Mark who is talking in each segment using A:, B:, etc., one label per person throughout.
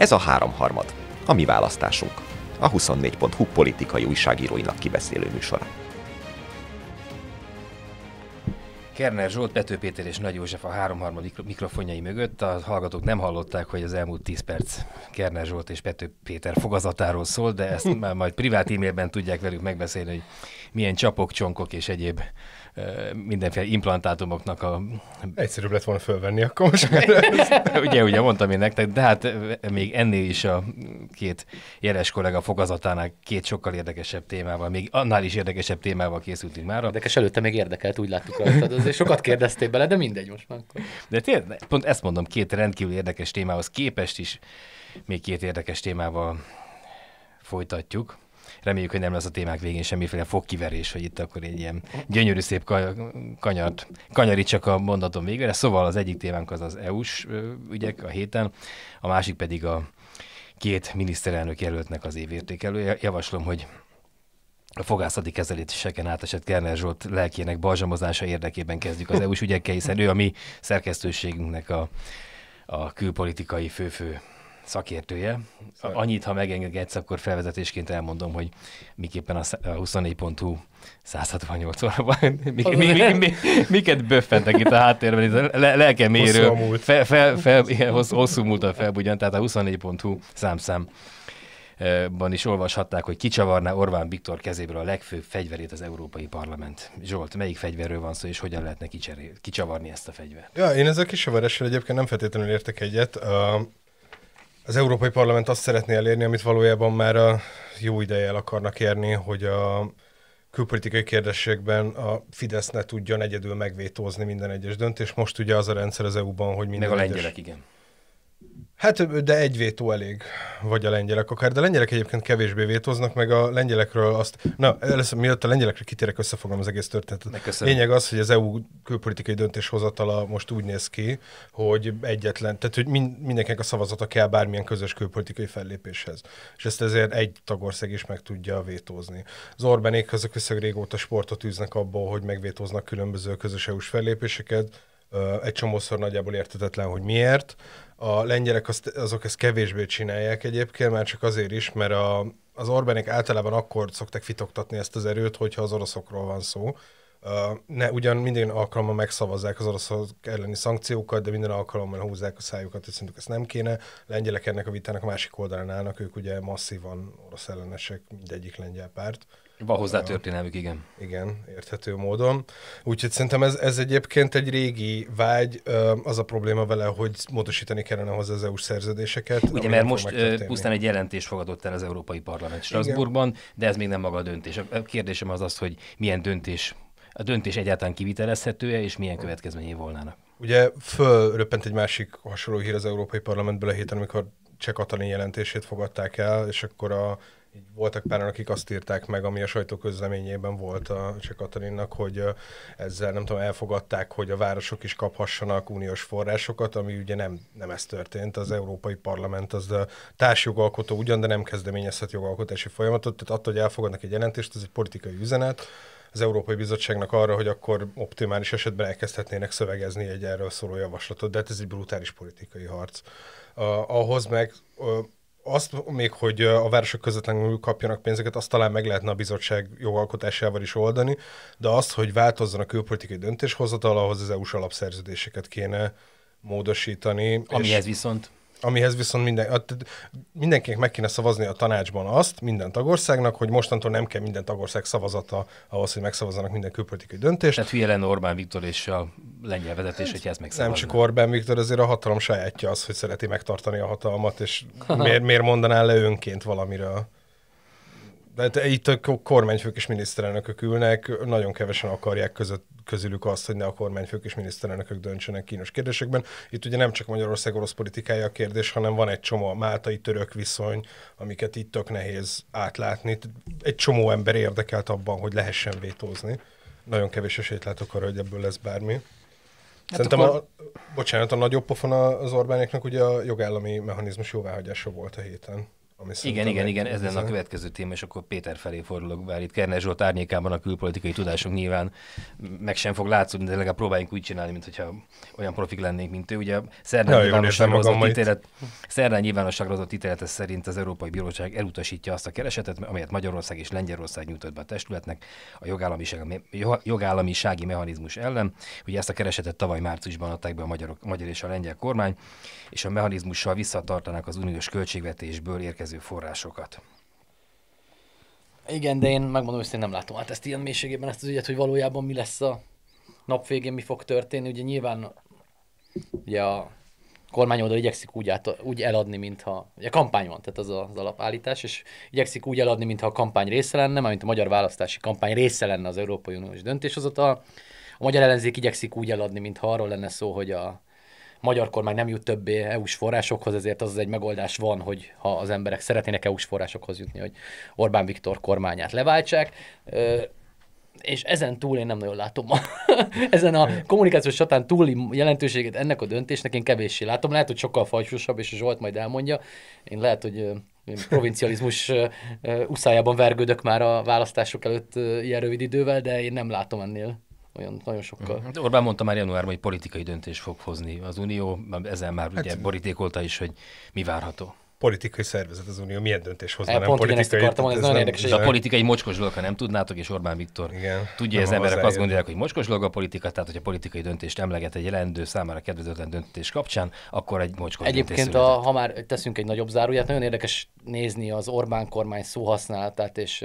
A: Ez a háromharmad, a mi választásunk, a 24.hu politikai újságíróinak kibeszélő műsora. Kerner Zsolt, Pető Péter és Nagy József a háromharmad mikrofonjai mögött. A hallgatók nem hallották, hogy az elmúlt 10 perc Kerner Zsolt és Pető Péter fogazatáról szól, de ezt már majd privát e-mailben tudják velük megbeszélni, hogy milyen csapok, csonkok és egyéb mindenféle implantátumoknak a...
B: Egyszerűbb lett volna fölvenni akkor most. ugye, ugye
A: mondtam én nektek, de hát eh, még ennél is a két jeles kollega fogazatánál két sokkal érdekesebb témával, még annál is érdekesebb témával készültünk már. Érdekes, előtte még érdekelt, úgy láttuk hogy Azért sokat kérdeztél bele, de mindegy most már. De tényleg, pont ezt mondom, két rendkívül érdekes témához képest is még két érdekes témával folytatjuk reméljük, hogy nem lesz a témák végén semmiféle fogkiverés, hogy itt akkor egy ilyen gyönyörű szép kanyart, csak a mondatom végére. Szóval az egyik témánk az az EU-s ügyek a héten, a másik pedig a két miniszterelnök jelöltnek az évértékelő. Javaslom, hogy a fogászati seken átesett Kerner Zsolt lelkének balzsamozása érdekében kezdjük az EU-s ügyekkel, hiszen ő a mi szerkesztőségünknek a, a külpolitikai főfő szakértője. Annyit, ha megengedsz, akkor felvezetésként elmondom, hogy miképpen a 24.hu 168 órában, mik, mi, mi, mi, miket böffentek itt a háttérben, itt a lelkemérő, hosszú múlt. Fel, fel, fel, hosszú tehát a 24.hu számszám eh, ban is olvashatták, hogy kicsavarná Orbán Viktor kezéből a legfőbb fegyverét az Európai Parlament. Zsolt, melyik fegyverről van szó, és hogyan lehetne kicsavarni ezt a fegyvert?
B: Ja, én ezzel a kicsavarással egyébként nem feltétlenül értek egyet. Uh az Európai Parlament azt szeretné elérni, amit valójában már a jó ideje el akarnak érni, hogy a külpolitikai kérdésekben a Fidesz ne tudjon egyedül megvétózni minden egyes döntést. Most ugye az a rendszer az EU-ban, hogy minden Meg a lengyelek, egyes... igen Hát, de egy vétó elég, vagy a lengyelek akár. De a lengyelek egyébként kevésbé vétóznak, meg a lengyelekről azt... Na, először, miatt a lengyelekre kitérek, összefogom az egész történetet. Lényeg az, hogy az EU külpolitikai döntéshozatala most úgy néz ki, hogy egyetlen, tehát hogy mind, mindenkinek a szavazata kell bármilyen közös külpolitikai fellépéshez. És ezt ezért egy tagország is meg tudja vétózni. Az Orbánék azok viszont régóta sportot űznek abból, hogy megvétóznak különböző közös EU-s fellépéseket, egy csomószor nagyjából értetetlen, hogy miért, a lengyelek azt, azok ezt kevésbé csinálják egyébként, már csak azért is, mert a, az Orbánik általában akkor szokták fitoktatni ezt az erőt, hogyha az oroszokról van szó, ne, ugyan minden alkalommal megszavazzák az oroszok elleni szankciókat, de minden alkalommal húzzák a szájukat, és szerintük ezt nem kéne. Lengyelek ennek a vitának a másik oldalán állnak, ők ugye masszívan orosz ellenesek, mindegyik lengyel párt. Van hozzá történelmük, igen. Igen, érthető módon. Úgyhogy szerintem ez, ez egyébként egy régi vágy, az a probléma vele, hogy módosítani kellene hozzá az EU-s szerződéseket. Ugye, mert most pusztán egy
A: jelentés fogadott el az Európai Parlament Strasbourgban, de ez még nem maga a döntés. A kérdésem az az, hogy milyen döntés a döntés egyáltalán kivitelezhető-e, és milyen következményei volnának.
B: Ugye fölröppent egy másik hasonló hír az Európai Parlamentből a héten, amikor Cseh Katalin jelentését fogadták el, és akkor a, így voltak pár, akik azt írták meg, ami a sajtóközleményében volt a Cseh Katalinnak, hogy ezzel nem tudom, elfogadták, hogy a városok is kaphassanak uniós forrásokat, ami ugye nem, nem ez történt. Az Európai Parlament az társjogalkotó ugyan, de nem kezdeményezhet jogalkotási folyamatot, tehát attól, hogy elfogadnak egy jelentést, ez egy politikai üzenet, az Európai Bizottságnak arra, hogy akkor optimális esetben elkezdhetnének szövegezni egy erről szóló javaslatot, de hát ez egy brutális politikai harc. Uh, ahhoz meg uh, azt még, hogy a városok közvetlenül kapjanak pénzeket, azt talán meg lehetne a bizottság jogalkotásával is oldani, de azt, hogy változzon a külpolitikai döntéshozatal, ahhoz az EU-s alapszerződéseket kéne módosítani. Amihez és... viszont amihez viszont minden, mindenkinek meg kéne szavazni a tanácsban azt, minden tagországnak, hogy mostantól nem kell minden tagország szavazata ahhoz, hogy megszavazzanak minden külpolitikai döntést. Tehát hülye lenne Orbán Viktor és a lengyel vezetés, hogyha ezt megszavazza. Nem csak Orbán Viktor, azért a hatalom sajátja az, hogy szereti megtartani a hatalmat, és miért, miért mondaná le önként valamiről? De hát itt a kormányfők és miniszterelnökök ülnek, nagyon kevesen akarják között közülük azt, hogy ne a kormányfők és miniszterelnökök döntsenek kínos kérdésekben. Itt ugye nem csak Magyarország orosz politikája a kérdés, hanem van egy csomó máltai török viszony, amiket itt tök nehéz átlátni. Egy csomó ember érdekelt abban, hogy lehessen vétózni. Nagyon kevés esélyt látok arra, hogy ebből lesz bármi. Hát Szerintem akkor... a, bocsánat, a nagyobb pofon az Orbánéknak ugye a jogállami mechanizmus jóváhagyása volt a héten. Ami igen, igen, igen, ez lenne a
A: következő téma, és akkor Péter felé fordulok, bár itt Kerner Zsolt árnyékában a külpolitikai tudásunk nyilván meg sem fog látszódni, de legalább próbáljunk úgy csinálni, mintha olyan profik lennénk, mint ő. Ugye szerdán nyilvánosságra hozott, ítélet, szerdán nyilvánosságra hozott ítélete szerint az Európai Bíróság elutasítja azt a keresetet, amelyet Magyarország és Lengyelország nyújtott be a testületnek a jogállamisági, jogállamisági mechanizmus ellen. Ugye ezt a keresetet tavaly márciusban adták be a magyar, a magyar és a lengyel kormány, és a mechanizmussal visszatartanák az uniós költségvetésből érkező rendelkező forrásokat.
C: Igen, de én megmondom hogy nem látom hát ezt ilyen mélységében, ezt az ügyet, hogy valójában mi lesz a nap végén, mi fog történni. Ugye nyilván ugye a kormány oldal igyekszik úgy, át, úgy eladni, mintha... Ugye kampány van, tehát az az alapállítás, és igyekszik úgy eladni, mintha a kampány része lenne, mint a magyar választási kampány része lenne az Európai Uniós döntéshozatal. A magyar ellenzék igyekszik úgy eladni, mintha arról lenne szó, hogy a magyar kormány nem jut többé EU-s forrásokhoz, ezért az, egy megoldás van, hogy ha az emberek szeretnének EU-s forrásokhoz jutni, hogy Orbán Viktor kormányát leváltsák. Ö, és ezen túl én nem nagyon látom a, ezen a kommunikációs csatán túli jelentőségét ennek a döntésnek én kevéssé látom. Lehet, hogy sokkal fajsúsabb, és a Zsolt majd elmondja. Én lehet, hogy provincializmus uszájában vergődök már a választások előtt ilyen rövid idővel, de én nem látom ennél olyan nagyon sokkal. Hát Orbán
A: mondta már januárban, hogy politikai döntés fog hozni az Unió, ezen már hát, ugye borítékolta is, hogy mi várható.
B: Politikai szervezet az Unió, milyen
A: döntés hozna? E, nem pont politikai, akartam, ez, nagyon érdekes. érdekes. A politikai mocskos dolog, ha nem tudnátok, és Orbán Viktor Igen, tudja, az emberek azt gondolják, hogy mocskos dolog a politika, tehát hogyha politikai döntést emleget egy jelentő számára kedvezőtlen döntés kapcsán, akkor egy mocskos Egyébként, a,
C: ha már teszünk egy nagyobb záróját, nagyon érdekes nézni az Orbán kormány szóhasználatát és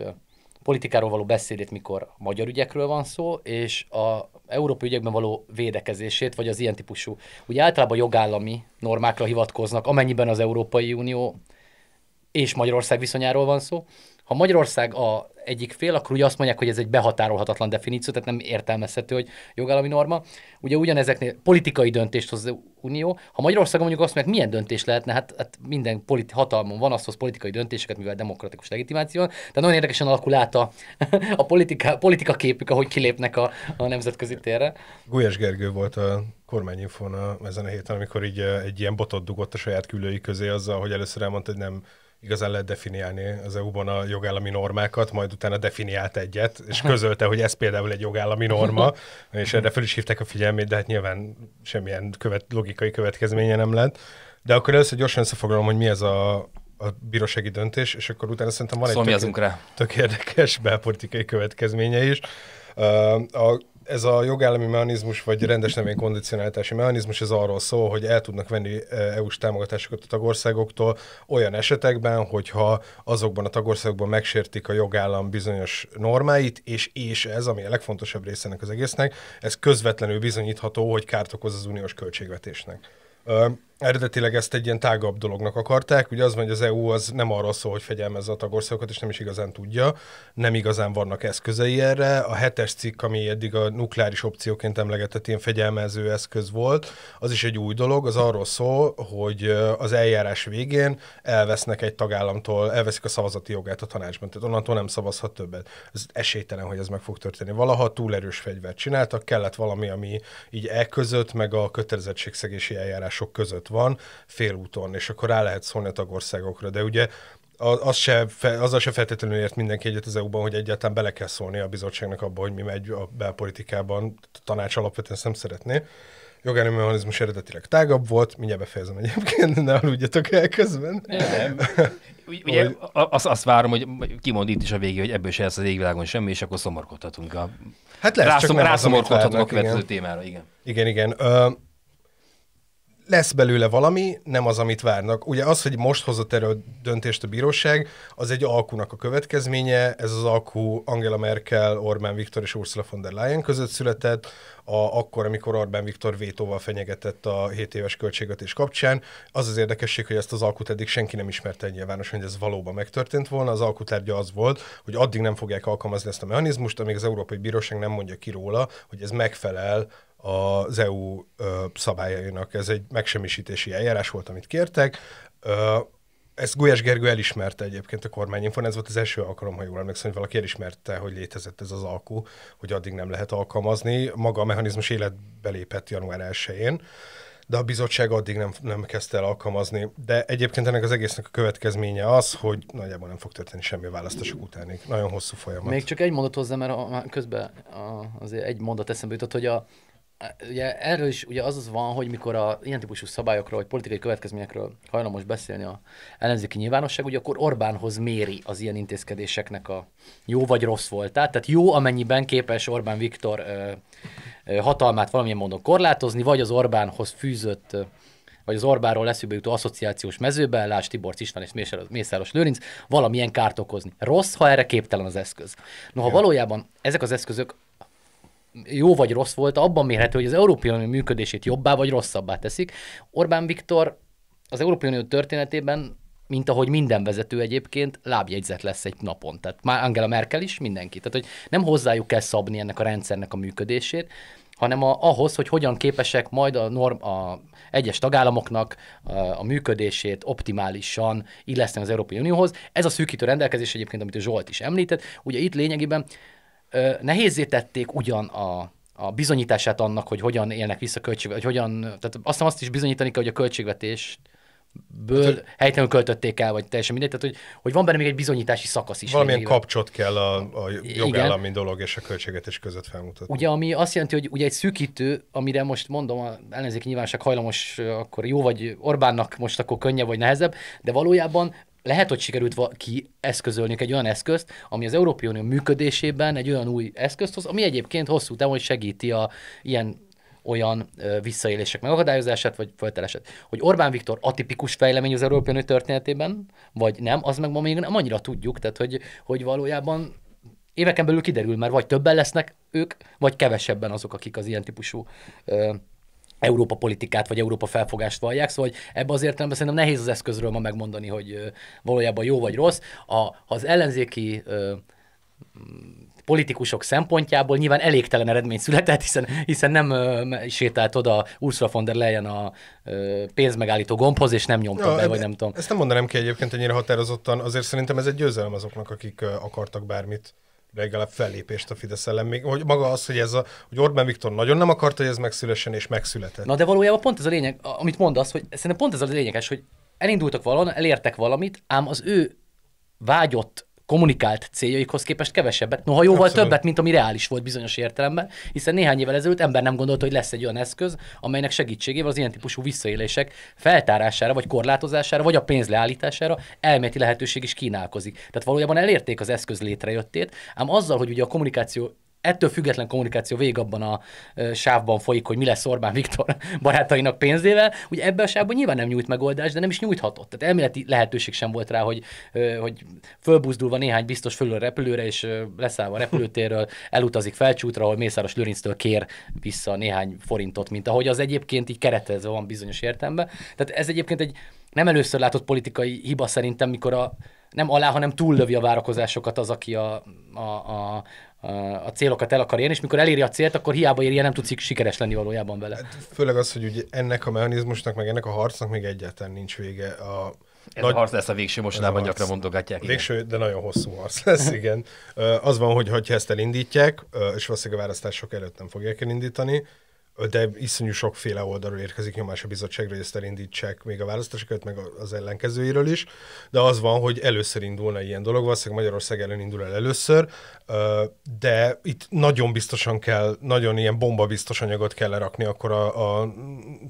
C: politikáról való beszédét, mikor magyar ügyekről van szó, és a európai ügyekben való védekezését, vagy az ilyen típusú. Ugye általában jogállami normákra hivatkoznak, amennyiben az Európai Unió és Magyarország viszonyáról van szó, ha Magyarország a egyik fél, akkor ugye azt mondják, hogy ez egy behatárolhatatlan definíció, tehát nem értelmezhető, hogy jogállami norma. Ugye ugyanezeknél politikai döntést hoz az Unió. Ha Magyarországon mondjuk azt mondják, milyen döntés lehetne, hát, hát minden politi- hatalmon van, azt hoz politikai döntéseket, mivel demokratikus legitimáció van. Tehát nagyon érdekesen alakul át a, a politika, politika képük, ahogy kilépnek a, a nemzetközi térre.
B: Gulyás Gergő volt a kormányinfon a, ezen a héten, amikor így eh, egy ilyen botot dugott a saját külői közé azzal, hogy először elmondta, hogy nem igazán lehet definiálni az EU-ban a jogállami normákat, majd utána definiált egyet, és közölte, hogy ez például egy jogállami norma, és erre fel is hívták a figyelmét, de hát nyilván semmilyen követ, logikai következménye nem lett. De akkor először gyorsan összefoglalom, hogy mi ez a, a bírósági döntés, és akkor utána szerintem van egy tök, tök érdekes belpolitikai következménye is. Uh, a ez a jogállami mechanizmus, vagy rendes nevén kondicionáltási mechanizmus, ez arról szól, hogy el tudnak venni e, EU-s támogatásokat a tagországoktól olyan esetekben, hogyha azokban a tagországokban megsértik a jogállam bizonyos normáit, és, és ez, ami a legfontosabb része ennek az egésznek, ez közvetlenül bizonyítható, hogy kárt okoz az uniós költségvetésnek eredetileg ezt egy ilyen tágabb dolognak akarták. Ugye az van, hogy az EU az nem arra szól, hogy fegyelmezze a tagországokat, és nem is igazán tudja. Nem igazán vannak eszközei erre. A hetes cikk, ami eddig a nukleáris opcióként emlegetett ilyen fegyelmező eszköz volt, az is egy új dolog. Az arról szól, hogy az eljárás végén elvesznek egy tagállamtól, elveszik a szavazati jogát a tanácsban. Tehát onnantól nem szavazhat többet. Ez esélytelen, hogy ez meg fog történni. Valaha túl erős fegyvert csináltak, kellett valami, ami így e között, meg a kötelezettségszegési eljárások között között van, félúton, és akkor rá lehet szólni a tagországokra. De ugye az se, azzal se feltétlenül ért mindenki egyet az EU-ban, hogy egyáltalán bele kell szólni a bizottságnak abba, hogy mi megy a belpolitikában, a tanács alapvetően nem szeretné. Jogállami mechanizmus eredetileg tágabb volt, mindjárt befejezem egyébként, ne aludjatok el közben. Nem. Ugye
A: azt, azt várom, hogy kimond itt is a végé, hogy ebből se lesz az égvilágon semmi, és akkor szomorkodhatunk a...
B: Hát lehet rászom, csak nem rászomorkodhatunk az, a következő igen. témára, igen. Igen, igen lesz belőle valami, nem az, amit várnak. Ugye az, hogy most hozott erről döntést a bíróság, az egy alkúnak a következménye, ez az alkú Angela Merkel, Orbán Viktor és Ursula von der Leyen között született, a, akkor, amikor Orbán Viktor vétóval fenyegetett a 7 éves költségvetés kapcsán. Az az érdekesség, hogy ezt az alkut eddig senki nem ismerte nyilvánosan, hogy ez valóban megtörtént volna. Az alkutárgya az volt, hogy addig nem fogják alkalmazni ezt a mechanizmust, amíg az Európai Bíróság nem mondja ki róla, hogy ez megfelel az EU szabályainak. Ez egy megsemmisítési eljárás volt, amit kértek. Ezt Gulyás Gergő elismerte egyébként a kormányinfon, ez volt az első alkalom, ha jól emlékszem, hogy valaki elismerte, hogy létezett ez az alkú, hogy addig nem lehet alkalmazni. Maga a mechanizmus életbe lépett január 1-én, de a bizottság addig nem, nem kezdte el alkalmazni. De egyébként ennek az egésznek a következménye az, hogy nagyjából nem fog történni semmi választások után. Nagyon hosszú folyamat. Még
C: csak egy mondat hozzá, mert a, közben a, azért egy mondat eszembe jutott, hogy a, ugye erről is ugye az az van, hogy mikor a ilyen típusú szabályokról, vagy politikai következményekről hajlamos beszélni a ellenzéki nyilvánosság, ugye akkor Orbánhoz méri az ilyen intézkedéseknek a jó vagy rossz voltát. Tehát jó, amennyiben képes Orbán Viktor ö, ö, hatalmát valamilyen módon korlátozni, vagy az Orbánhoz fűzött ö, vagy az Orbánról leszűbe jutó asszociációs mezőben, Lász Tibor István és Mészáros Lőrinc, valamilyen kárt okozni. Rossz, ha erre képtelen az eszköz. Noha valójában ezek az eszközök jó vagy rossz volt, abban mérhető, hogy az Európai Unió működését jobbá vagy rosszabbá teszik. Orbán Viktor az Európai Unió történetében mint ahogy minden vezető egyébként, lábjegyzet lesz egy napon. Tehát már Angela Merkel is, mindenki. Tehát, hogy nem hozzájuk kell szabni ennek a rendszernek a működését, hanem a, ahhoz, hogy hogyan képesek majd a, norm, a egyes tagállamoknak a, a működését optimálisan illeszteni az Európai Unióhoz. Ez a szűkítő rendelkezés egyébként, amit a Zsolt is említett. Ugye itt lényegében nehézé tették ugyan a, a bizonyítását annak, hogy hogyan élnek vissza költségvetés, hogy hogyan, tehát azt azt is bizonyítani kell, hogy a költségvetés ből hát, helytelenül költötték el, vagy teljesen mindegy. Tehát, hogy, hogy van benne még egy bizonyítási szakasz is. Valamilyen lényegében.
B: kapcsot kell a, a jogállami Igen. dolog és a költségvetés között felmutatni. Ugye,
C: ami azt jelenti, hogy ugye egy szűkítő, amire most mondom, a ellenzéki nyilvánosság hajlamos, akkor jó vagy Orbánnak most akkor könnyebb vagy nehezebb, de valójában lehet, hogy sikerült ki egy olyan eszközt, ami az Európai Unió működésében egy olyan új eszközt hoz, ami egyébként hosszú távon segíti a ilyen olyan visszaélések megakadályozását, vagy föltelesét. Hogy Orbán Viktor atipikus fejlemény az Európai Unió történetében, vagy nem, az meg ma még nem annyira tudjuk, tehát hogy, hogy valójában éveken belül kiderül, mert vagy többen lesznek ők, vagy kevesebben azok, akik az ilyen típusú ö, Európa politikát vagy Európa felfogást vallják, szóval ebbe az értelemben szerintem nehéz az eszközről ma megmondani, hogy valójában jó vagy rossz. A, az ellenzéki politikusok szempontjából nyilván elégtelen eredmény született, hiszen, hiszen nem ö, sétált oda Ursula von der Leyen a ö, pénzmegállító gombhoz, és nem nyomta ja, be, vagy nem tudom.
B: Ezt nem mondanám ki egyébként ennyire határozottan, azért szerintem ez egy győzelem azoknak, akik ö, akartak bármit legalább fellépést a Fidesz ellen. Még, hogy maga
C: az, hogy, ez a, hogy Orbán Viktor nagyon nem akarta, hogy ez megszülessen, és megszületett. Na de valójában pont ez a lényeg, amit mondasz, hogy szerintem pont ez a lényeges, hogy elindultak valahol, elértek valamit, ám az ő vágyott kommunikált céljaikhoz képest kevesebbet, noha jóval Abszolút. többet, mint ami reális volt bizonyos értelemben, hiszen néhány évvel ezelőtt ember nem gondolta, hogy lesz egy olyan eszköz, amelynek segítségével az ilyen típusú visszaélések feltárására, vagy korlátozására, vagy a pénz leállítására elméleti lehetőség is kínálkozik. Tehát valójában elérték az eszköz létrejöttét, ám azzal, hogy ugye a kommunikáció ettől független kommunikáció végig abban a sávban folyik, hogy mi lesz Orbán Viktor barátainak pénzével, ugye ebbe a sávban nyilván nem nyújt megoldást, de nem is nyújthatott. Tehát elméleti lehetőség sem volt rá, hogy, hogy fölbuzdulva néhány biztos fölül a repülőre, és leszállva a repülőtérről elutazik felcsútra, ahol Mészáros Lőrinctől kér vissza néhány forintot, mint ahogy az egyébként így keretezve van bizonyos értelemben. Tehát ez egyébként egy nem először látott politikai hiba szerintem, mikor a nem alá, hanem túllövi a várakozásokat az, aki a, a, a, a célokat el akar érni, és mikor eléri a célt, akkor hiába érje, nem tudsz sikeres lenni valójában vele. Hát
B: főleg az, hogy ugye ennek a mechanizmusnak, meg ennek a harcnak még egyáltalán nincs vége. A ez Nagy... a harc lesz a végső, mostanában gyakran mondogatják. Igen. Végső, de nagyon hosszú harc lesz, igen. Az van, hogy ha ezt elindítják, és valószínűleg a választások előtt nem fogják elindítani, de iszonyú sokféle oldalról érkezik nyomás a bizottságra, hogy ezt elindítsák még a választásokat, meg az ellenkezőiről is, de az van, hogy először indulna ilyen dolog, valószínűleg Magyarország ellen indul el először, de itt nagyon biztosan kell, nagyon ilyen bomba biztos anyagot kell lerakni akkor a, a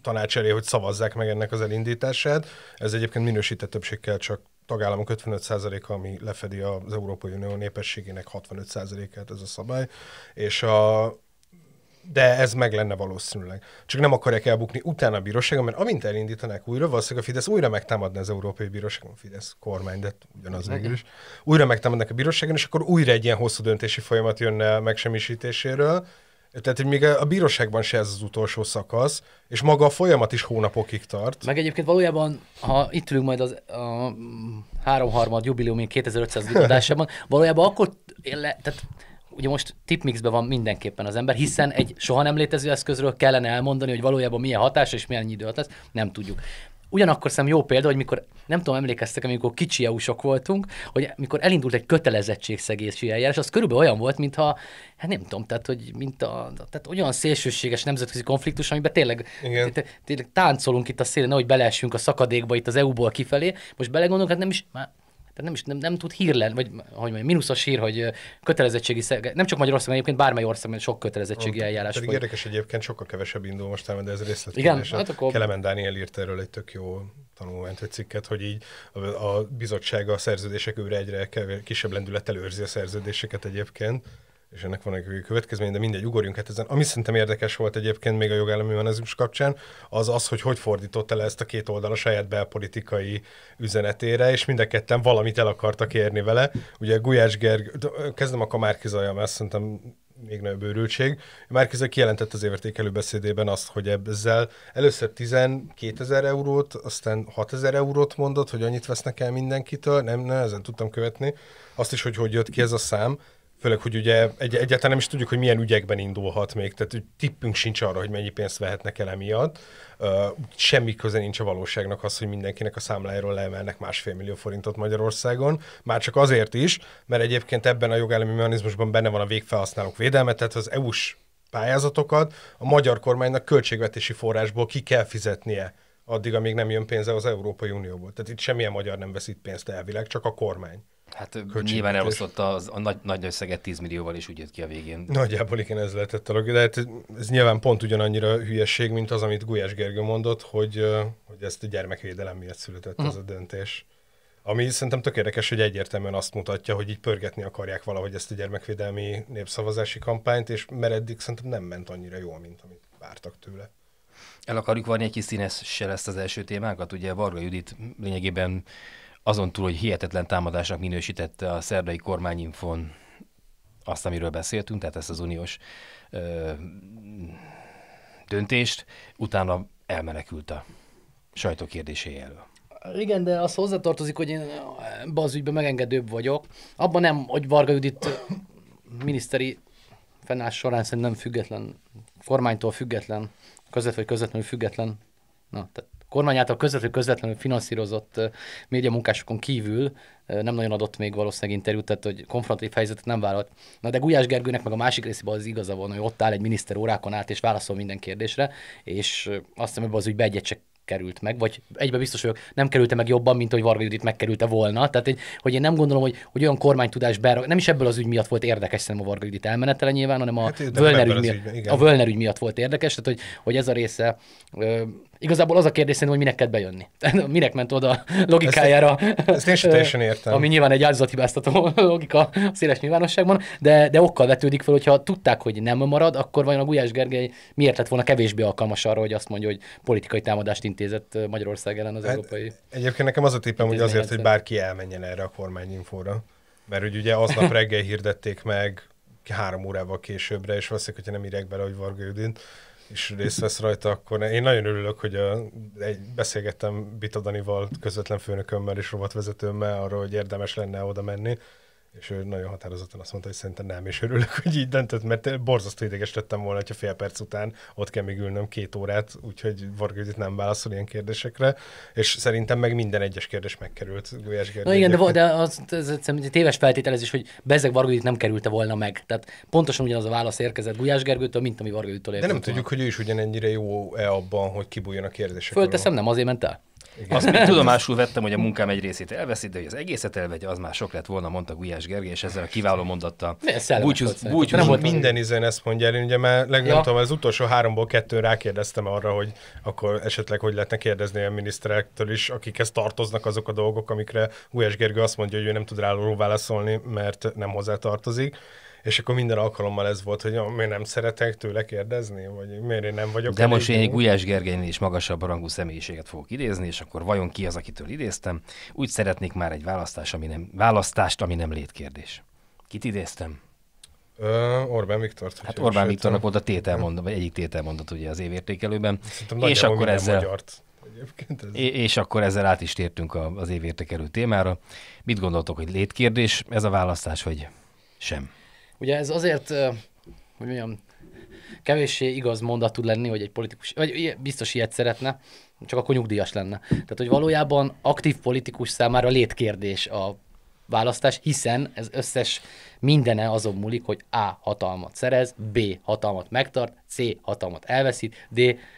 B: tanács elé, hogy szavazzák meg ennek az elindítását. Ez egyébként minősített többségkel csak tagállamok 55%-a, ami lefedi az Európai Unió népességének 65%-át ez a szabály, és a, de ez meg lenne valószínűleg. Csak nem akarják elbukni utána a bíróságon, mert amint elindítanák újra, valószínűleg a Fidesz újra megtámadna az Európai Bíróságon, a Fidesz kormány, de ugyanaz végül is, újra megtámadnak a bíróságon, és akkor újra egy ilyen hosszú döntési folyamat jönne a megsemmisítéséről, tehát, hogy még a bíróságban se ez az utolsó szakasz, és maga a folyamat is hónapokig
C: tart. Meg egyébként valójában, ha itt ülünk majd az a háromharmad jubileumén 2500 adásában, valójában akkor, le, tehát ugye most tipmixben van mindenképpen az ember, hiszen egy soha nem létező eszközről kellene elmondani, hogy valójában milyen hatás és milyen idő lesz, nem tudjuk. Ugyanakkor szem jó példa, hogy mikor, nem tudom, emlékeztek, amikor kicsi eu voltunk, hogy mikor elindult egy kötelezettségszegési eljárás, az körülbelül olyan volt, mintha, hát nem tudom, tehát, hogy mint a, tehát olyan szélsőséges nemzetközi konfliktus, amiben tényleg, tényleg táncolunk itt a szélén, nehogy beleessünk a szakadékba itt az EU-ból kifelé, most belegondolunk, hát nem is, már tehát nem is nem, nem tud hírlen, vagy hogy mondjam, a sír hogy kötelezettségi, nem csak magyarországon egyébként bármely országban sok kötelezettségi oh, eljárás. Pedig érdekes
B: egyébként, sokkal kevesebb indul most de ez részlet. Igen, hát akkor... Kelemen Dániel írt erről egy tök jó tanulmányt, vagy cikket, hogy így a, a bizottsága a szerződések őre egyre kevés, kisebb lendülettel előrzi a szerződéseket egyébként és ennek van egy következmény, de mindegy, ugorjunk hát ezen. Ami szerintem érdekes volt egyébként még a jogállami humanizmus kapcsán, az az, hogy hogy fordított el ezt a két oldal a saját belpolitikai üzenetére, és mind a ketten valamit el akartak érni vele. Ugye Gulyás Gerg, kezdem a Kamárki Zajam, ezt szerintem még nagyobb őrültség. Márkizai kijelentett az évertékelő beszédében azt, hogy ezzel először 12 ezer eurót, aztán 6 ezer eurót mondott, hogy annyit vesznek el mindenkitől, nem ezen tudtam követni. Azt is, hogy hogy jött ki ez a szám, Főleg, hogy ugye egy, egyáltalán nem is tudjuk, hogy milyen ügyekben indulhat még, tehát tippünk sincs arra, hogy mennyi pénzt vehetnek el emiatt. Uh, semmi köze nincs a valóságnak az, hogy mindenkinek a számláiról leemelnek másfél millió forintot Magyarországon, már csak azért is, mert egyébként ebben a jogállami mechanizmusban benne van a végfelhasználók védelme, tehát az EU-s pályázatokat a magyar kormánynak költségvetési forrásból ki kell fizetnie addig, amíg nem jön pénze az Európai Unióból. Tehát itt semmilyen magyar nem veszít pénzt elvileg, csak a kormány. Hát nyilván
A: elosztotta az, a nagy, nagy összeget 10 millióval, és úgy jött ki a végén. Nagyjából
B: igen, ez lehetett a De hát ez nyilván pont ugyanannyira hülyesség, mint az, amit Gulyás Gergő mondott, hogy, hogy ezt a gyermekvédelem miatt született mm. ez a hm. döntés. Ami szerintem tök érdekes, hogy egyértelműen azt mutatja, hogy így pörgetni akarják valahogy ezt a gyermekvédelmi népszavazási kampányt, és mert eddig szerintem nem ment annyira jól, mint amit vártak tőle.
A: El akarjuk varni egy kis színessel ezt az első témákat, ugye Varga Judit lényegében azon túl, hogy hihetetlen támadásnak minősítette a szerdai kormányinfon azt, amiről beszéltünk, tehát ezt az uniós ö, döntést, utána elmenekült a sajtó kérdésé
C: Igen, de az hozzátartozik, hogy én ebbe az ügyben megengedőbb vagyok. Abban nem, hogy Varga Judit miniszteri fennállás során szerintem független, kormánytól független, között vagy közvetlenül független, na, tehát kormányától közvetlenül közvetlenül finanszírozott munkásokon kívül nem nagyon adott még valószínűleg interjút, tehát hogy konfrontatív helyzetet nem vállalt. Na de Gulyás Gergőnek meg a másik részében az igaza van, hogy ott áll egy miniszter órákon át és válaszol minden kérdésre, és azt hiszem ebben az ügyben egyet csak került meg, vagy egybe biztos vagyok, nem kerülte meg jobban, mint hogy Varga Judit megkerülte volna. Tehát, egy, hogy én nem gondolom, hogy, hogy olyan kormánytudás berak, nem is ebből az ügy miatt volt érdekes szerintem a Varga Judit elmenetele nyilván, hanem a, hát Völner, ügy miatt, ügyben, a Völner ügy miatt volt érdekes, tehát hogy, hogy ez a része ö, Igazából az a kérdés szerintem, hogy minek kell bejönni. minek ment oda logikájára. Ezt, ezt én teljesen értem. Ami nyilván egy áldozathibáztató logika a széles nyilvánosságban, de, de okkal vetődik fel, hogyha tudták, hogy nem marad, akkor vajon a Gulyás Gergely miért lett volna kevésbé alkalmas arra, hogy azt mondja, hogy politikai támadást intézett Magyarország ellen az hát, európai.
B: Egyébként nekem az a tippem, hogy azért, hogy bárki elmenjen erre a kormányinfóra. Mert hogy ugye aznap reggel hirdették meg három órával későbbre, és valószínűleg, hogyha nem írják bele, hogy Varga Judin, és részt vesz rajta, akkor én nagyon örülök, hogy a, egy, beszélgettem Bita Danival, közvetlen főnökömmel és robotvezetőmmel arról, hogy érdemes lenne oda menni, és ő nagyon határozottan azt mondta, hogy szerintem nem, és örülök, hogy így döntött, mert borzasztó ideges lettem volna, hogyha fél perc után ott kell még ülnöm két órát, úgyhogy itt nem válaszol ilyen kérdésekre, és szerintem meg minden egyes kérdés megkerült. Gulyás Na igen, de, de
C: az, az, az, ez, téves feltételezés, hogy Bezeg itt nem kerülte volna meg. Tehát pontosan ugyanaz a válasz érkezett Gulyás Gergőtől, mint ami Vargőditől érkezett. De nem tudjuk, hogy ő is ugyanennyire jó-e abban, hogy kibújjon a kérdésekre Fölteszem, nem azért ment el. Igen. Azt még tudomásul
A: vettem, hogy a munkám egy részét elveszi, de hogy az egészet elvegye, az már sok lett volna, mondta Gulyás Gergely, és ezzel a kiváló mondatta. Búcsúz, búcsúz, nem volt minden
B: izén ezt mondja el, ugye már leg, ja. tudom, az utolsó háromból kettőn rákérdeztem arra, hogy akkor esetleg hogy lehetne kérdezni a miniszterektől is, akikhez tartoznak azok a dolgok, amikre Gulyás Gergő azt mondja, hogy ő nem tud rá válaszolni, mert nem hozzá tartozik és akkor minden alkalommal ez volt, hogy miért nem szeretek tőle kérdezni, vagy miért én nem vagyok. De most én egy Gulyás
A: Gergelynél is magasabb rangú személyiséget fogok idézni, és akkor vajon ki az, akitől idéztem? Úgy szeretnék már egy választás, ami nem, választást, ami nem létkérdés. Kit idéztem?
B: Ö, Orbán Viktor. Hát Orbán sőt, Viktornak volt a tételmondat,
A: vagy egyik tételmondat ugye az évértékelőben. és akkor ezzel...
B: Magyart. Ez...
A: És akkor ezzel át is tértünk az évértékelő témára. Mit gondoltok, hogy létkérdés ez a választás, vagy sem?
C: Ugye ez azért, hogy mondjam, kevéssé igaz mondat tud lenni, hogy egy politikus, vagy biztos ilyet szeretne, csak akkor nyugdíjas lenne. Tehát, hogy valójában aktív politikus számára létkérdés a választás, hiszen ez összes mindene azon múlik, hogy A. hatalmat szerez, B. hatalmat megtart, C. hatalmat elveszít, D.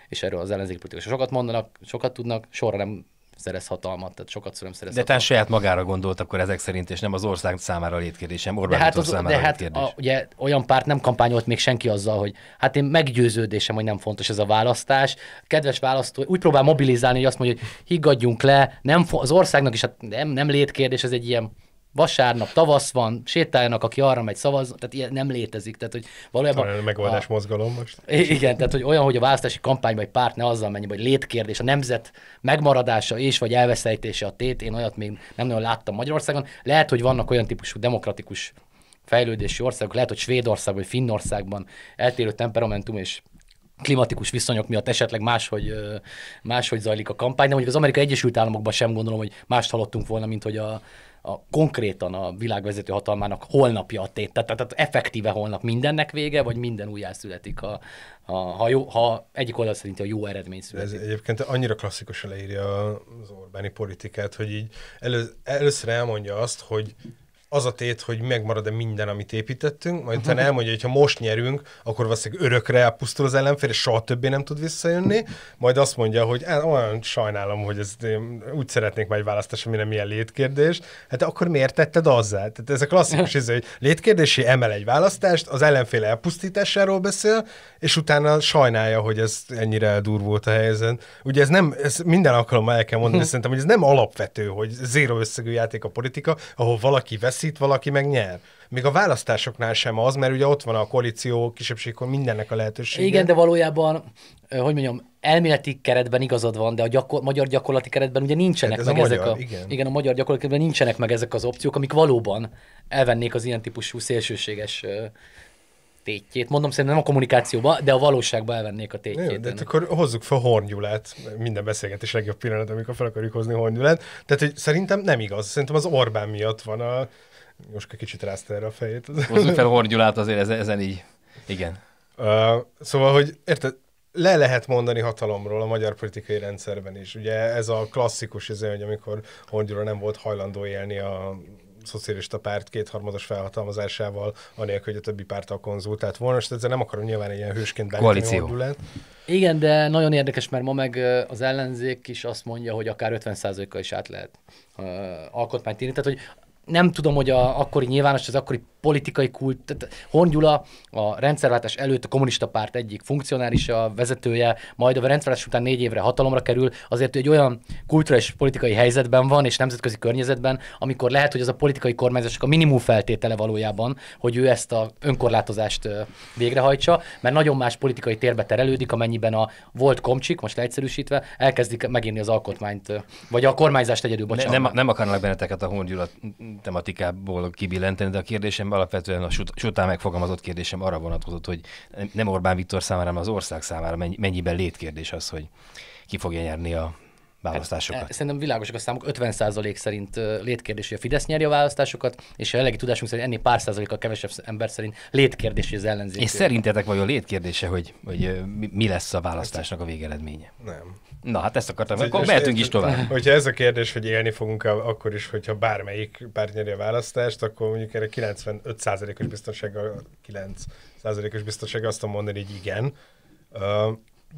C: és erről az ellenzéki politikusok sokat mondanak, sokat tudnak, sorra nem szerez hatalmat, tehát sokat szülem szerez De hatalmat. saját magára
A: gondolt akkor ezek szerint, és nem az
C: ország számára
A: létkérdés, Orbán de hát az, számára de hát létkérdés.
C: A, ugye olyan párt nem kampányolt még senki azzal, hogy hát én meggyőződésem, hogy nem fontos ez a választás. Kedves választó, úgy próbál mobilizálni, hogy azt mondja, hogy higgadjunk le, nem, az országnak is hát nem, nem létkérdés, ez egy ilyen vasárnap, tavasz van, sétáljanak, aki arra megy szavaz, tehát ilyen nem létezik. Tehát, hogy valójában... a megoldás a,
B: mozgalom most.
C: Igen, tehát, hogy olyan, hogy a választási kampányban egy párt ne azzal menjen, hogy létkérdés, a nemzet megmaradása és vagy elveszejtése a tét, én olyat még nem nagyon láttam Magyarországon. Lehet, hogy vannak olyan típusú demokratikus fejlődési országok, lehet, hogy Svédország vagy Finnországban eltérő temperamentum és klimatikus viszonyok miatt esetleg máshogy, máshogy zajlik a kampány, de mondjuk az Amerikai Egyesült Államokban sem gondolom, hogy mást hallottunk volna, mint hogy a, a, konkrétan a világvezető hatalmának holnapja a tét, tehát, tehát effektíve holnap mindennek vége, vagy minden születik, ha, ha, ha, jó, ha egyik oldal szerint a jó eredmény születik. Ez egyébként annyira klasszikusan
B: leírja az Orbáni politikát, hogy így elő, először elmondja azt, hogy az a tét, hogy megmarad-e minden, amit építettünk, majd utána mhm. elmondja, hogy ha most nyerünk, akkor valószínűleg örökre elpusztul az ellenfél, és soha többé nem tud visszajönni, majd azt mondja, hogy hát, olyan sajnálom, hogy ez, úgy szeretnék majd választás, ami nem ilyen létkérdés, hát akkor miért tetted azzá? Tehát ez a klasszikus ez, izé, hogy létkérdési emel egy választást, az ellenfél elpusztításáról beszél, és utána sajnálja, hogy ez ennyire dur volt a helyzet. Ugye ez nem, ez minden alkalommal el kell mondani, szerintem, hogy ez nem alapvető, hogy zéro összegű játék a politika, ahol valaki vesz veszít, valaki meg nyer. Még a választásoknál sem az, mert ugye ott van a koalíció kisebbségkor
C: mindennek a lehetősége. Igen, de valójában, hogy mondjam, elméleti keretben igazad van, de a gyakor- magyar gyakorlati keretben ugye nincsenek hát ez meg a magyar, ezek a, igen. igen. a magyar gyakorlati keretben nincsenek meg ezek az opciók, amik valóban elvennék az ilyen típusú szélsőséges tétjét. Mondom szerintem nem a kommunikációba, de a valóságba elvennék a tétjét. Jó, de ennek. Hát
B: akkor hozzuk fel Hornyulát, minden beszélgetés legjobb pillanat, amikor fel akarjuk hozni Hornyulát. Tehát, hogy szerintem nem igaz. Szerintem az Orbán miatt van a Jóska kicsit rázta erre a fejét. Hozzuk fel
A: Horgyulát azért ezen, ezen így. Igen.
B: Uh, szóval, hogy érted, le lehet mondani hatalomról a magyar politikai rendszerben is. Ugye ez a klasszikus, ez, izé, hogy amikor Hongyula nem volt hajlandó élni a szocialista párt kétharmados felhatalmazásával, anélkül, hogy a többi a konzultált volna, és ezzel nem akarom nyilván
C: ilyen hősként bántani Hondulát. Igen, de nagyon érdekes, mert ma meg az ellenzék is azt mondja, hogy akár 50%-kal is át lehet uh, alkotmányt írni. Tehát, hogy nem tudom, hogy a akkori nyilvános, az akkori politikai kult, tehát Horn Gyula a rendszerváltás előtt a kommunista párt egyik funkcionárisa, vezetője, majd a rendszerváltás után négy évre hatalomra kerül, azért hogy egy olyan kulturális politikai helyzetben van és nemzetközi környezetben, amikor lehet, hogy az a politikai csak a minimum feltétele valójában, hogy ő ezt a önkorlátozást végrehajtsa, mert nagyon más politikai térbe terelődik, amennyiben a volt komcsik, most leegyszerűsítve, elkezdik megírni az alkotmányt, vagy a kormányzást egyedül, bocsánat. nem, nem
A: akarnak benneteket a Horn Gyula tematikából kibillenteni, de a kérdésem alapvetően a sután megfogalmazott kérdésem arra vonatkozott, hogy nem Orbán Viktor számára, hanem az ország számára mennyiben létkérdés az, hogy ki fogja nyerni a
C: választásokat. Hát, szerintem világosak a számok, 50% szerint létkérdés, hogy a Fidesz nyeri a választásokat, és a jelenlegi tudásunk szerint ennél pár százalékkal kevesebb ember szerint létkérdés, hogy az ellenzék. És
A: szerintetek vajon létkérdése, hogy, hogy mi lesz a választásnak a végeredménye? Nem. Na hát ezt akartam, szóval akkor mehetünk is tovább.
B: Hogyha ez a kérdés, hogy élni fogunk -e, akkor is, hogyha bármelyik párt nyeri a választást, akkor mondjuk erre 95%-os biztonsággal, 9%-os biztonsággal azt mondani, hogy igen.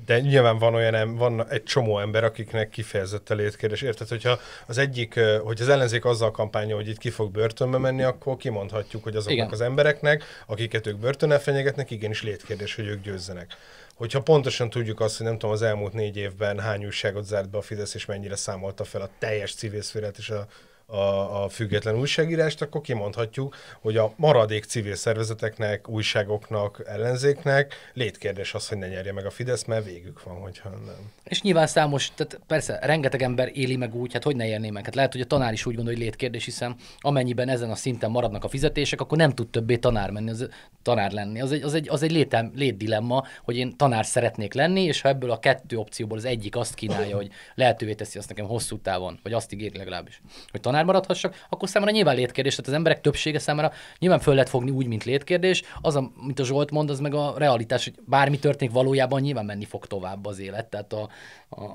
B: De nyilván van olyan, van egy csomó ember, akiknek kifejezett a létkérdés. Érted, hogyha az egyik, hogy az ellenzék azzal kampánya, hogy itt ki fog börtönbe menni, akkor kimondhatjuk, hogy azoknak igen. az embereknek, akiket ők börtönnel fenyegetnek, igenis létkérdés, hogy ők győzzenek hogyha pontosan tudjuk azt, hogy nem tudom, az elmúlt négy évben hány újságot zárt be a Fidesz, és mennyire számolta fel a teljes civil szféret és a a, a független újságírást, akkor kimondhatjuk, hogy a maradék civil szervezeteknek, újságoknak, ellenzéknek létkérdés az, hogy ne nyerje meg a Fidesz, mert végük van, hogyha nem.
C: És nyilván számos, tehát persze rengeteg ember éli meg úgy, hát hogy ne érné meg. Hát lehet, hogy a tanár is úgy gondolja, hogy létkérdés, hiszen amennyiben ezen a szinten maradnak a fizetések, akkor nem tud többé tanár menni, az, tanár lenni. Az egy, az egy, az egy létem, létdilemma, hogy én tanár szeretnék lenni, és ha ebből a kettő opcióból az egyik azt kínálja, hogy lehetővé teszi azt nekem hosszú távon, vagy azt ígéri legalábbis, hogy tanár maradhassak, akkor számára nyilván létkérdés. Tehát az emberek többsége számára nyilván föl lehet fogni úgy, mint létkérdés. Az, amit a Zsolt mond, az meg a realitás, hogy bármi történik valójában, nyilván menni fog tovább az élet. Tehát a, a...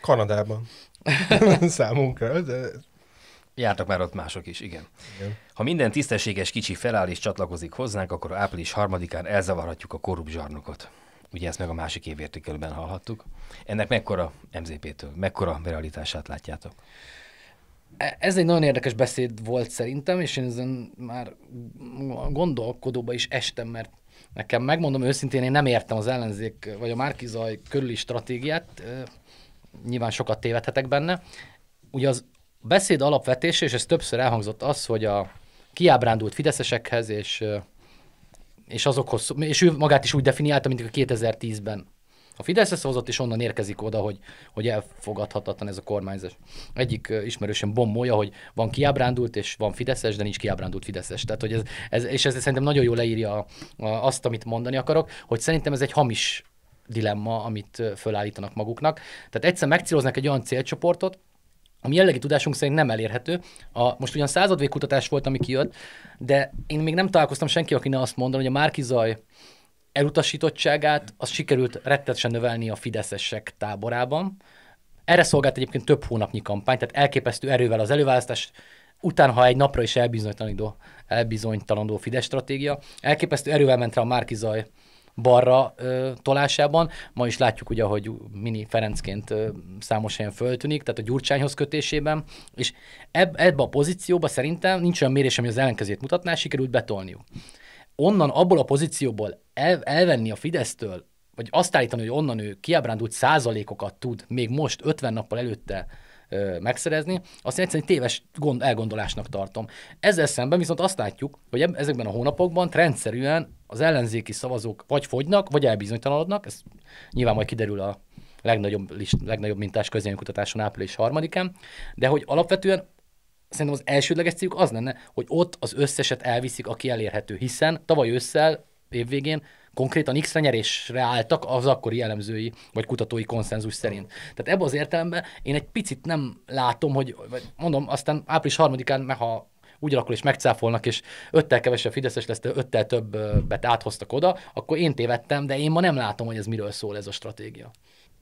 C: Kanadában.
B: Számunkra. De...
C: Jártak már ott mások is, igen.
B: igen.
A: Ha minden tisztességes kicsi feláll és csatlakozik hozzánk, akkor április harmadikán elzavarhatjuk a korrupt zsarnokot. Ugye ezt meg a másik évértékelőben hallhattuk. Ennek mekkora MZP-től, mekkora
C: realitását látjátok? ez egy nagyon érdekes beszéd volt szerintem, és én ezen már gondolkodóba is estem, mert nekem megmondom őszintén, én nem értem az ellenzék vagy a Márkizaj körüli stratégiát, nyilván sokat tévedhetek benne. Ugye az beszéd alapvetése, és ez többször elhangzott az, hogy a kiábrándult fideszesekhez és és azokhoz, és ő magát is úgy definiálta, mint a 2010-ben a Fideszhez szavazott, és onnan érkezik oda, hogy, hogy elfogadhatatlan ez a kormányzás. Egyik ismerősen bombolja, hogy van kiábrándult, és van Fideszes, de nincs kiábrándult Fideszes. Tehát, hogy ez, ez, és ez szerintem nagyon jól leírja azt, amit mondani akarok, hogy szerintem ez egy hamis dilemma, amit fölállítanak maguknak. Tehát egyszer megcíloznak egy olyan célcsoportot, ami jellegi tudásunk szerint nem elérhető. A, most ugyan századvég kutatás volt, ami kijött, de én még nem találkoztam senki, aki ne azt mondaná, hogy a Márkizaj elutasítottságát, az sikerült rettetesen növelni a fideszesek táborában. Erre szolgált egyébként több hónapnyi kampány, tehát elképesztő erővel az előválasztás után, ha egy napra is elbizonytalanodó, elbizonytalanodó Fidesz stratégia, elképesztő erővel ment rá a Márkizaj balra ö, tolásában. Ma is látjuk ugye, hogy Mini Ferencként ö, számos helyen föltűnik, tehát a Gyurcsányhoz kötésében, és eb, ebbe a pozícióba szerintem nincs olyan mérés, ami az ellenkezőt mutatná, sikerült betolniuk onnan, abból a pozícióból el, elvenni a Fidesztől, vagy azt állítani, hogy onnan ő kiábrándult százalékokat tud még most 50 nappal előtte ö, megszerezni, azt én egyszerűen téves gond, elgondolásnak tartom. Ezzel szemben viszont azt látjuk, hogy ezekben a hónapokban rendszerűen az ellenzéki szavazók vagy fogynak, vagy elbizonytalanodnak, ez nyilván majd kiderül a legnagyobb, list, legnagyobb mintás kutatáson április harmadikán, de hogy alapvetően szerintem az elsődleges céljuk az lenne, hogy ott az összeset elviszik, aki elérhető, hiszen tavaly ősszel, évvégén konkrétan X-re nyerésre álltak az akkori jellemzői vagy kutatói konszenzus szerint. Tehát ebben az értelemben én egy picit nem látom, hogy vagy mondom, aztán április harmadikán, mert ha úgy akkor is megcáfolnak, és öttel kevesebb Fideszes lesz, de öttel többet áthoztak oda, akkor én tévedtem, de én ma nem látom, hogy ez miről szól ez a stratégia.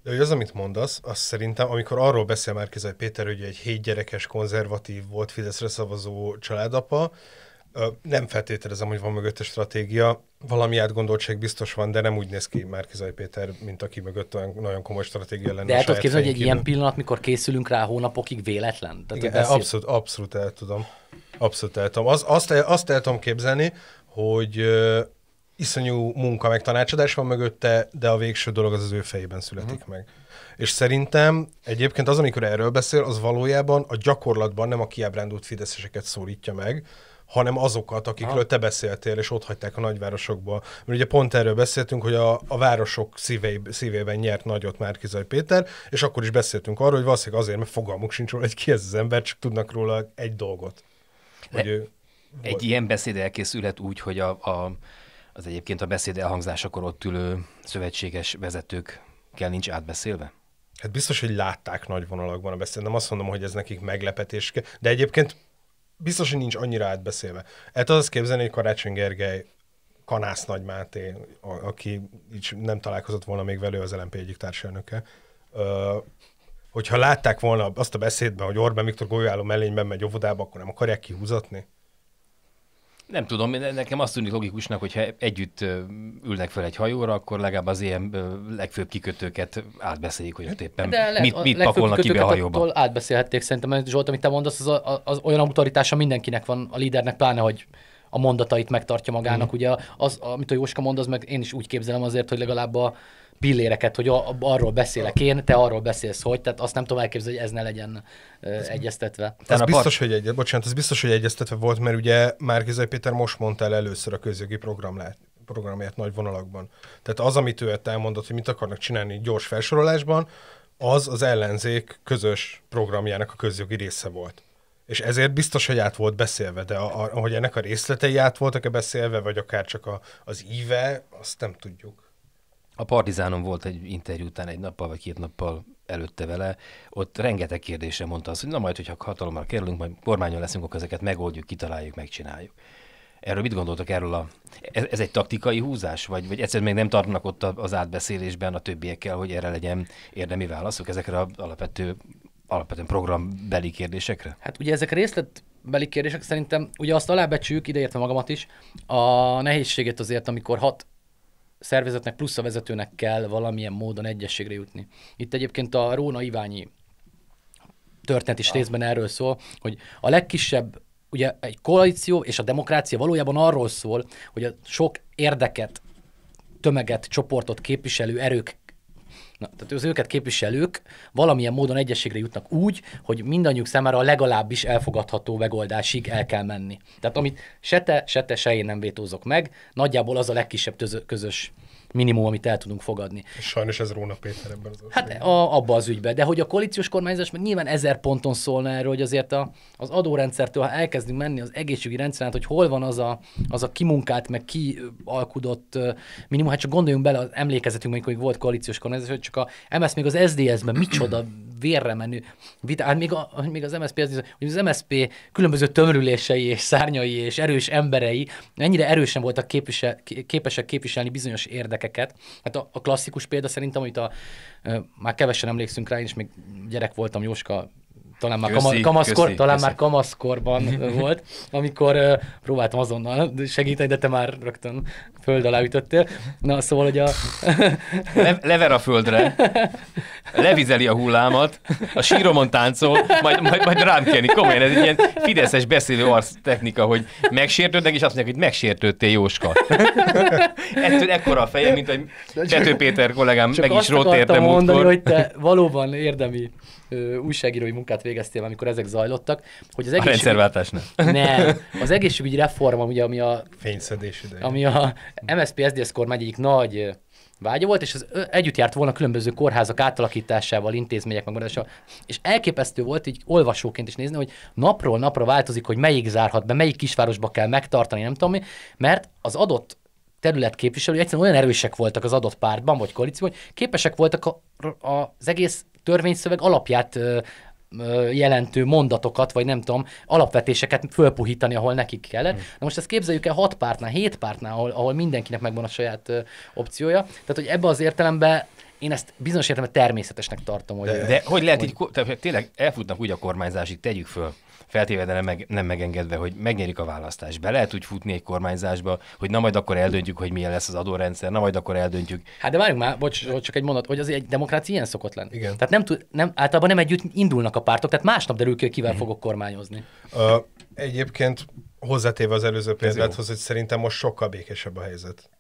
B: De hogy az, amit mondasz, azt szerintem, amikor arról beszél már Kizaj Péter, hogy egy hét gyerekes konzervatív volt Fideszre szavazó családapa, nem feltételezem, hogy van mögötte stratégia. Valami átgondoltság biztos van, de nem úgy néz ki már Kizaj Péter, mint aki mögött olyan nagyon komoly stratégia lenne. De el tudod képzelni, hogy egy ilyen
C: pillanat, mikor készülünk rá hónapokig véletlen? Tehát Igen, beszél... abszolút,
B: abszolút el tudom. Abszolút el tudom. Az, azt, el, azt el tudom képzelni, hogy iszonyú munka meg tanácsadás van mögötte, de a végső dolog az az ő fejében születik uh-huh. meg. És szerintem egyébként az, amikor erről beszél, az valójában a gyakorlatban nem a kiábrándult fideszeseket szólítja meg, hanem azokat, akikről te beszéltél, és ott hagyták a nagyvárosokba. Mert ugye pont erről beszéltünk, hogy a, a városok szívei, szívében nyert nagyot már Kizaj Péter, és akkor is beszéltünk arról, hogy valószínűleg azért, mert fogalmuk sincs róla, hogy ki ez az ember, csak tudnak róla egy dolgot. Hogy e- ő
A: egy volt. ilyen beszéd elkészülhet úgy, hogy a, a az egyébként a beszéd elhangzásakor ott
B: ülő szövetséges vezetőkkel nincs átbeszélve? Hát biztos, hogy látták nagy vonalakban a beszéd. Nem azt mondom, hogy ez nekik meglepetés, de egyébként biztos, hogy nincs annyira átbeszélve. Hát az azt képzelni, hogy Karácsony Gergely Kanász Nagy Máté, a, aki így nem találkozott volna még velő az LNP egyik társelnöke, Ö, hogyha látták volna azt a beszédben, hogy Orbán Viktor golyóálló mellényben megy óvodába, akkor nem akarják kihúzatni?
A: Nem tudom, nekem azt tűnik logikusnak, hogyha együtt ülnek fel egy hajóra, akkor legalább az ilyen legfőbb kikötőket átbeszéljük, hogy ott hát, éppen De le, mit, mit pakolnak ki be a hajóba.
C: átbeszélhették szerintem, mert Zsolt, amit te mondasz, az, a, az olyan autoritása mindenkinek van, a lídernek pláne, hogy a mondatait megtartja magának. Mm. Ugye az, amit a Jóska mond, az meg én is úgy képzelem azért, hogy legalább a, pilléreket, hogy a, arról beszélek én, te arról beszélsz hogy, tehát azt nem tudom elképzelni, hogy ez ne legyen ez, egyeztetve. Ez biztos,
B: hogy egy, bocsánat, ez biztos, hogy egyeztetve volt, mert ugye Márkizai Péter most mondta el először a közjogi lehet programját nagy vonalakban. Tehát az, amit ő elmondott, hogy mit akarnak csinálni gyors felsorolásban, az az ellenzék közös programjának a közjogi része volt. És ezért biztos, hogy át volt beszélve, de a, a, hogy ennek a részletei át voltak-e beszélve, vagy akár csak a, az íve, azt nem tudjuk.
A: A Partizánon volt egy interjú után egy nappal vagy két nappal előtte vele, ott rengeteg kérdése mondta azt, hogy na majd, hogyha hatalommal kerülünk, majd kormányon leszünk, akkor ezeket megoldjuk, kitaláljuk, megcsináljuk. Erről mit gondoltak erről a... Ez, ez egy taktikai húzás, vagy, vagy egyszerűen még nem tartanak ott az átbeszélésben a többiekkel, hogy erre legyen érdemi válaszok ezekre az alapvető, alapvetően programbeli
C: kérdésekre? Hát ugye ezek részlet beli kérdések szerintem, ugye azt alábecsüljük, ideértve magamat is, a nehézségét azért, amikor hat szervezetnek plusz a vezetőnek kell valamilyen módon egyességre jutni. Itt egyébként a Róna Iványi történet is ah. részben erről szól, hogy a legkisebb ugye egy koalíció és a demokrácia valójában arról szól, hogy a sok érdeket, tömeget, csoportot képviselő erők Na, tehát az őket képviselők valamilyen módon egyességre jutnak úgy, hogy mindannyiuk számára a legalábbis elfogadható megoldásig el kell menni. Tehát amit se te, se te, se én nem vétózok meg, nagyjából az a legkisebb közös minimum, amit el tudunk fogadni. Sajnos ez Róna Péter ebben az Hát a, abba az ügyben, de hogy a koalíciós kormányzás meg nyilván ezer ponton szólna erről, hogy azért a, az adórendszertől, ha elkezdünk menni az egészségügyi rendszeren, hát, hogy hol van az a, az a kimunkált, meg kialkudott minimum, hát csak gondoljunk bele az emlékezetünk, amikor volt koalíciós kormányzás, hogy csak a MSZ még az SZDSZ-ben micsoda vérre menő vita, hát még, a, még az MSZP, az, hogy az MSZP különböző tömörülései, és szárnyai és erős emberei ennyire erősen voltak képvisel, képesek képviselni bizonyos érdek gyerekeket. Hát a, a klasszikus példa szerintem, amit a, már kevesen emlékszünk rá, én is még gyerek voltam, Jóska talán már köszi, kamaszkor, köszi, talán köszi. már kamaszkorban volt, amikor uh, próbáltam azonnal segíteni, de te már rögtön föld alá ütöttél. Na, szóval, hogy a...
A: Le, lever a földre, levizeli a hullámat, a síromon táncol, majd, majd, majd rám keni. Komolyan, ez egy ilyen fideszes beszélő arc technika, hogy megsértődnek, és azt mondják, hogy megsértődtél, Jóska. Ettől ekkora a feje, mint egy Pető Péter kollégám Csak meg is rót értem mondani, hogy
C: te valóban érdemi újságírói munkát végeztél, amikor ezek zajlottak, hogy az egészségügy... A rendszerváltás nem. nem. Az egészségügyi reform, ugye, ami a... Fényszedés ide. Ami a MSZP SZDSZ kormány egyik nagy vágya volt, és az együtt járt volna különböző kórházak átalakításával, intézmények megmaradásával. És elképesztő volt így olvasóként is nézni, hogy napról napra változik, hogy melyik zárhat be, melyik kisvárosba kell megtartani, nem tudom mi, mert az adott terület képviselői egyszerűen olyan erősek voltak az adott pártban vagy koalícióban, hogy képesek voltak a, a, az egész törvényszöveg alapját jelentő mondatokat, vagy nem tudom, alapvetéseket fölpuhítani, ahol nekik kellett. Hmm. Na most ezt képzeljük el hat pártnál, hét pártnál, ahol, ahol mindenkinek megvan a saját ö, opciója. Tehát, hogy ebbe az értelemben én ezt bizonyos értelemben természetesnek tartom. Hogy, de, de hogy lehet hogy...
A: így, tehát tényleg elfutnak úgy a kormányzásig, tegyük föl, feltéve, de nem, meg, nem megengedve, hogy megnyerik a választást. Be lehet úgy futni egy kormányzásba, hogy na majd akkor eldöntjük, hogy milyen lesz az adórendszer, na majd akkor eldöntjük.
C: Hát de várjunk már, bocs, csak egy mondat, hogy az egy demokrácia ilyen szokott lenni. Igen. Tehát nem tud, nem, általában nem együtt indulnak a pártok, tehát másnap derül ki, kivel uh-huh. fogok kormányozni.
B: Uh, egyébként hozzátéve az előző példáthoz, hogy szerintem most sokkal békesebb a helyzet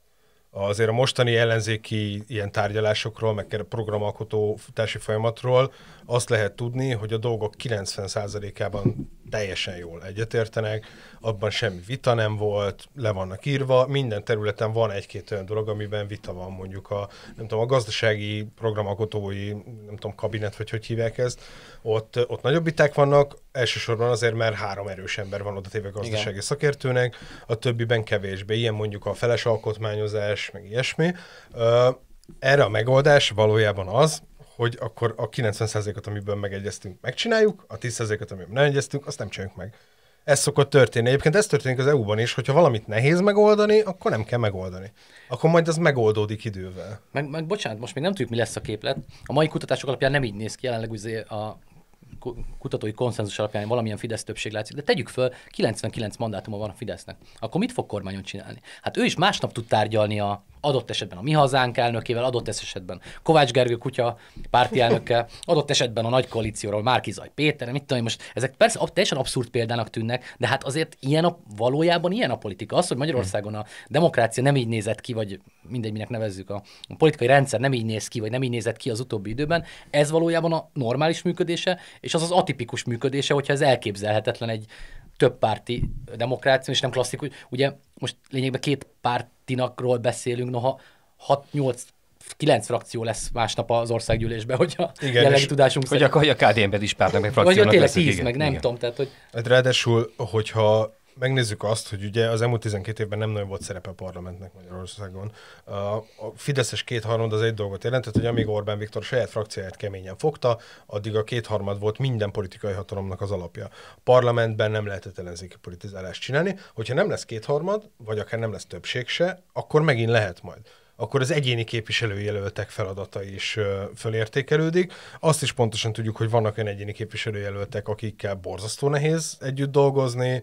B: azért a mostani ellenzéki ilyen tárgyalásokról, meg a programalkotó futási folyamatról azt lehet tudni, hogy a dolgok 90%-ában teljesen jól egyetértenek, abban semmi vita nem volt, le vannak írva, minden területen van egy-két olyan dolog, amiben vita van mondjuk a, nem tudom, a gazdasági programalkotói, nem tudom, kabinet, vagy hogy hívják ezt, ott, ott nagyobb viták vannak, elsősorban azért, mert három erős ember van oda téve gazdasági Igen. szakértőnek, a többiben kevésbé, ilyen mondjuk a feles alkotmányozás, meg ilyesmi. Erre a megoldás valójában az, hogy akkor a 90%-ot, amiben megegyeztünk, megcsináljuk, a 10%-ot, amiben nem egyeztünk, azt nem csináljuk meg. Ez szokott történni. Egyébként ez történik az EU-ban is, hogyha valamit nehéz megoldani, akkor nem kell megoldani. Akkor majd az megoldódik idővel.
C: Meg, meg bocsánat, most még nem tudjuk, mi lesz a képlet. A mai kutatások alapján nem így néz ki, jelenleg ugye a kutatói konszenzus alapján valamilyen Fidesz többség látszik, de tegyük föl, 99 mandátuma van a Fidesznek. Akkor mit fog kormányon csinálni? Hát ő is másnap tud tárgyalni a adott esetben a mi hazánk elnökével, adott esetben Kovács Gergő kutya párti elnökkel, adott esetben a nagy koalícióról Márkizaj Péter, mit tudom, most ezek persze teljesen abszurd példának tűnnek, de hát azért ilyen a, valójában ilyen a politika. Az, hogy Magyarországon a demokrácia nem így nézett ki, vagy mindegy, minek nevezzük, a, a politikai rendszer nem így néz ki, vagy nem így nézett ki az utóbbi időben, ez valójában a normális működése, és az az atipikus működése, hogyha ez elképzelhetetlen egy többpárti demokrácia, és nem klasszikus. Ugye most lényegben két pártinakról beszélünk, noha 6-8 kilenc frakció lesz másnap az országgyűlésben, hogyha igen, jelenlegi tudásunk hogy szerint. Hogy a
A: KDNP-ben is pártnak, meg
B: frakciónak Vagy tényleg tíz, meg nem igen. tudom. Tehát, hogy... Hát ráadásul, hogyha megnézzük azt, hogy ugye az elmúlt 12 évben nem nagyon volt szerepe a parlamentnek Magyarországon. A Fideszes kétharmad az egy dolgot jelentett, hogy amíg Orbán Viktor saját frakcióját keményen fogta, addig a kétharmad volt minden politikai hatalomnak az alapja. A parlamentben nem lehetett ellenzéki politizálást csinálni, hogyha nem lesz kétharmad, vagy akár nem lesz többség se, akkor megint lehet majd akkor az egyéni képviselőjelöltek feladata is fölértékelődik. Azt is pontosan tudjuk, hogy vannak olyan egyéni képviselőjelöltek, akikkel borzasztó nehéz együtt dolgozni,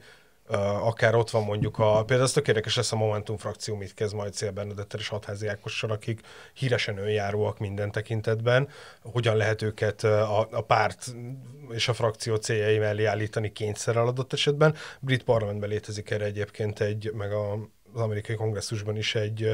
B: akár ott van mondjuk a, például ez tök érdekes lesz a Momentum frakció, mit kezd majd Szél Bernadettel és Hatházi Ákossal, akik híresen önjáróak minden tekintetben, hogyan lehet őket a, a párt és a frakció céljai mellé állítani kényszerrel adott esetben. Brit parlamentben létezik erre egyébként egy, meg a, az amerikai kongresszusban is egy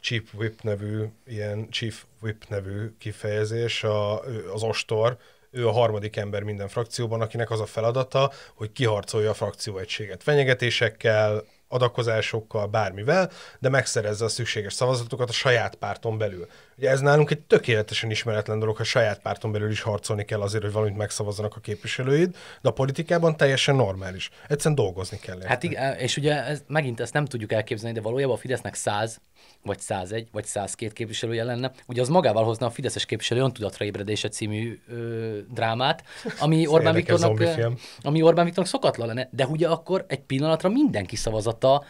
B: Chief Whip nevű, ilyen Chief Whip nevű kifejezés, a, az ostor, ő a harmadik ember minden frakcióban, akinek az a feladata, hogy kiharcolja a frakcióegységet fenyegetésekkel, adakozásokkal, bármivel, de megszerezze a szükséges szavazatokat a saját párton belül. Ugye ez nálunk egy tökéletesen ismeretlen dolog, ha saját párton belül is harcolni kell azért, hogy valamit megszavazzanak a képviselőid, de a politikában teljesen normális. Egyszerűen dolgozni kell. Hát
C: igen, és ugye ez, megint ezt nem tudjuk elképzelni, de valójában a Fidesznek 100, vagy 101, vagy 102 képviselője lenne. Ugye az magával hozna a Fideszes képviselő öntudatra ébredése című ö, drámát, ami Orbán, Viktornak, ami Orbán Viktornak szokatlan lenne, de ugye akkor egy pillanatra mindenki szavazata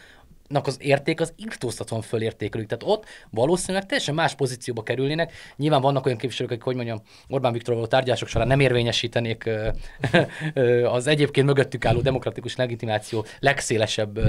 C: Nak az érték az írtóztatóan fölértékelődik. Tehát ott valószínűleg teljesen más pozícióba kerülnének. Nyilván vannak olyan képviselők, akik, hogy mondjam, Orbán a tárgyások során nem érvényesítenék az egyébként mögöttük álló demokratikus legitimáció legszélesebb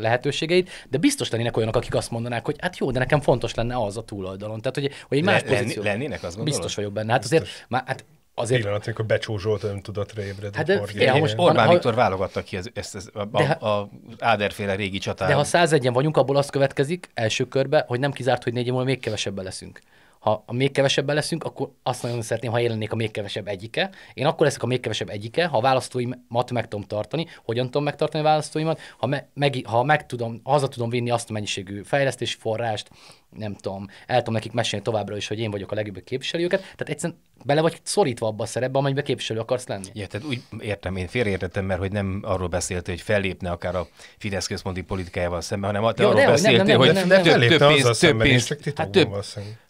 C: lehetőségeit, de biztos lennének olyanok, akik azt mondanák, hogy hát jó, de nekem fontos lenne az a túloldalon. Tehát, hogy, hogy egy más Le, pozíció. Lennének, azt gondolod? Biztos vagyok benne. Hát biztos. azért, már, hát azért... Pillanat, amikor becsúzsolt Zsolt öntudat ébredni. Hát de, de, ha most Orbán ha, Viktor válogatta ki ez, ezt, ezt a, de, a, a
A: Áderféle régi csatát. De ha
C: 101-en vagyunk, abból az következik első körbe, hogy nem kizárt, hogy négy év múlva még kevesebben leszünk. Ha a még kevesebben leszünk, akkor azt nagyon szeretném, ha jelennék a még kevesebb egyike. Én akkor leszek a még kevesebb egyike, ha a választóimat meg tudom tartani. Hogyan tudom megtartani a választóimat? Ha, me, meg, ha meg tudom, haza tudom vinni azt a mennyiségű fejlesztési forrást, nem tudom, el tudom nekik mesélni továbbra is, hogy én vagyok a legjobb képviselőket. tehát egyszerűen bele vagy szorítva abba a szerepbe, amelybe képviselő akarsz lenni. Ja, tehát úgy értem, én félreértettem, mert hogy nem arról beszélt, hogy fellépne akár a
A: Fidesz központi politikájával szemben, hanem Jó, arról beszéltél, hogy nem, nem, több, nem, több, pénz. pénzt, több pénzt, hát több,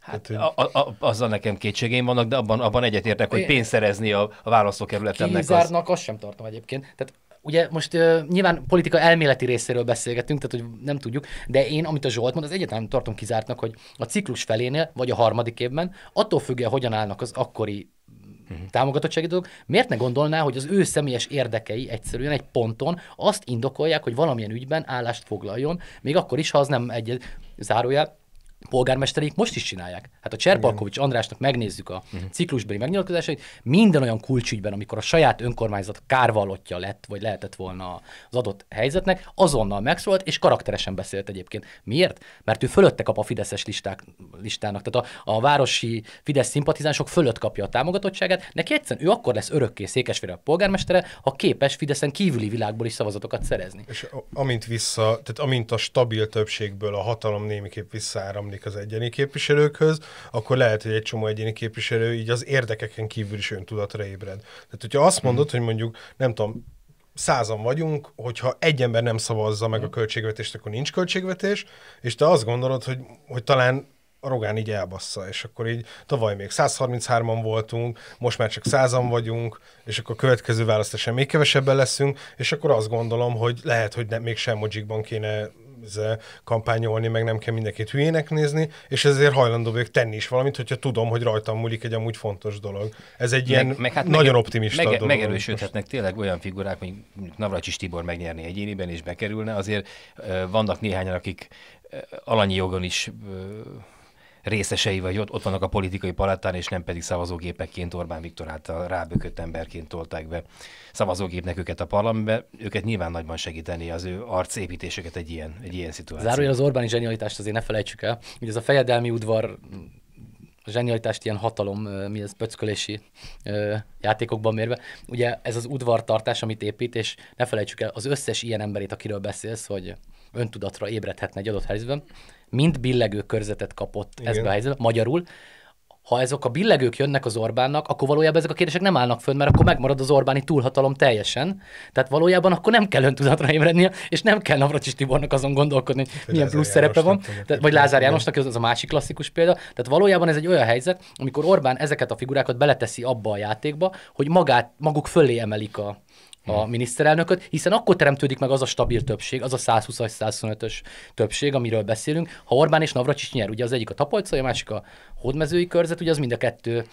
A: Hát, a, a, azzal nekem kétségén vannak, de abban, abban egyetértek, hogy pénzt szerezni a, a választókerületemnek. Kizárnak,
C: az... azt sem tartom egyébként. Tehát ugye most uh, nyilván politika elméleti részéről beszélgetünk, tehát hogy nem tudjuk, de én, amit a Zsolt mond, az egyetlen tartom kizártnak, hogy a ciklus felénél, vagy a harmadik évben, attól függően, hogyan állnak az akkori uh-huh. támogatottsági dolgok, miért ne gondolná, hogy az ő személyes érdekei egyszerűen egy ponton azt indokolják, hogy valamilyen ügyben állást foglaljon, még akkor is, ha az nem egy zárójel, polgármestereik most is csinálják. Hát a Cserpalkovics Andrásnak megnézzük a mhm. ciklusbeli megnyilatkozásait, minden olyan kulcsügyben, amikor a saját önkormányzat kárvalotja lett, vagy lehetett volna az adott helyzetnek, azonnal megszólalt, és karakteresen beszélt egyébként. Miért? Mert ő fölötte kap a Fideszes listák, listának, tehát a, a városi Fidesz szimpatizánsok fölött kapja a támogatottságát, neki egyszerűen ő akkor lesz örökké a polgármestere, ha képes Fideszen kívüli világból is szavazatokat szerezni. És
B: amint vissza, tehát amint a stabil többségből a hatalom némiképp visszaáramlik kapcsolódik az egyéni képviselőkhöz, akkor lehet, hogy egy csomó egyéni képviselő így az érdekeken kívül is öntudatra ébred. Tehát, hogyha azt hmm. mondod, hogy mondjuk, nem tudom, százan vagyunk, hogyha egy ember nem szavazza meg a hmm. költségvetést, akkor nincs költségvetés, és te azt gondolod, hogy, hogy talán a Rogán így elbassza, és akkor így tavaly még 133-an voltunk, most már csak 100-an vagyunk, és akkor a következő választáson még kevesebben leszünk, és akkor azt gondolom, hogy lehet, hogy nem még sem mojikban kéne kampányolni, meg nem kell mindenkit hülyének nézni, és ezért hajlandó vagyok tenni is valamit, hogyha tudom, hogy rajtam múlik egy amúgy fontos dolog. Ez egy meg, ilyen meg, hát nagyon meg, optimista meg, dolog. Megerősödhetnek
A: tényleg olyan figurák, mint Navracsis Tibor megnyerni egyéniben és bekerülne, azért vannak néhányan, akik alanyi jogon is részesei, vagy ott, ott vannak a politikai palátán, és nem pedig szavazógépekként Orbán Viktor által rábökött emberként tolták be szavazógépnek őket a parlamentbe. Őket nyilván nagyban segíteni az ő arcépítésüket egy ilyen, egy ilyen szituáció. Zárójel az
C: Orbáni zsenialitást azért ne felejtsük el. hogy ez a fejedelmi udvar a zsenialitást ilyen hatalom, mi ez, pöckölési ö, játékokban mérve. Ugye ez az udvartartás, amit épít, és ne felejtsük el az összes ilyen emberét, akiről beszélsz, hogy öntudatra ébredhetne egy adott helyzetben, mind billegő körzetet kapott Igen. ezbe a helyzetbe, magyarul, ha ezek a billegők jönnek az Orbánnak, akkor valójában ezek a kérdések nem állnak fönn, mert akkor megmarad az Orbáni túlhatalom teljesen. Tehát valójában akkor nem kell öntudatra ébrednie, és nem kell Navracsis Tibornak azon gondolkodni, hogy Lázár milyen plusz szerepe van, tehát, vagy Lázár Jánosnak, az a másik klasszikus példa. Tehát valójában ez egy olyan helyzet, amikor Orbán ezeket a figurákat beleteszi abba a játékba, hogy magát, maguk fölé emelik a, a hmm. miniszterelnököt, hiszen akkor teremtődik meg az a stabil többség, az a 120 125-ös többség, amiről beszélünk. Ha Orbán és Navracsics nyer, ugye az egyik a tapolcai, a másik a hódmezői körzet, ugye az mind a kettő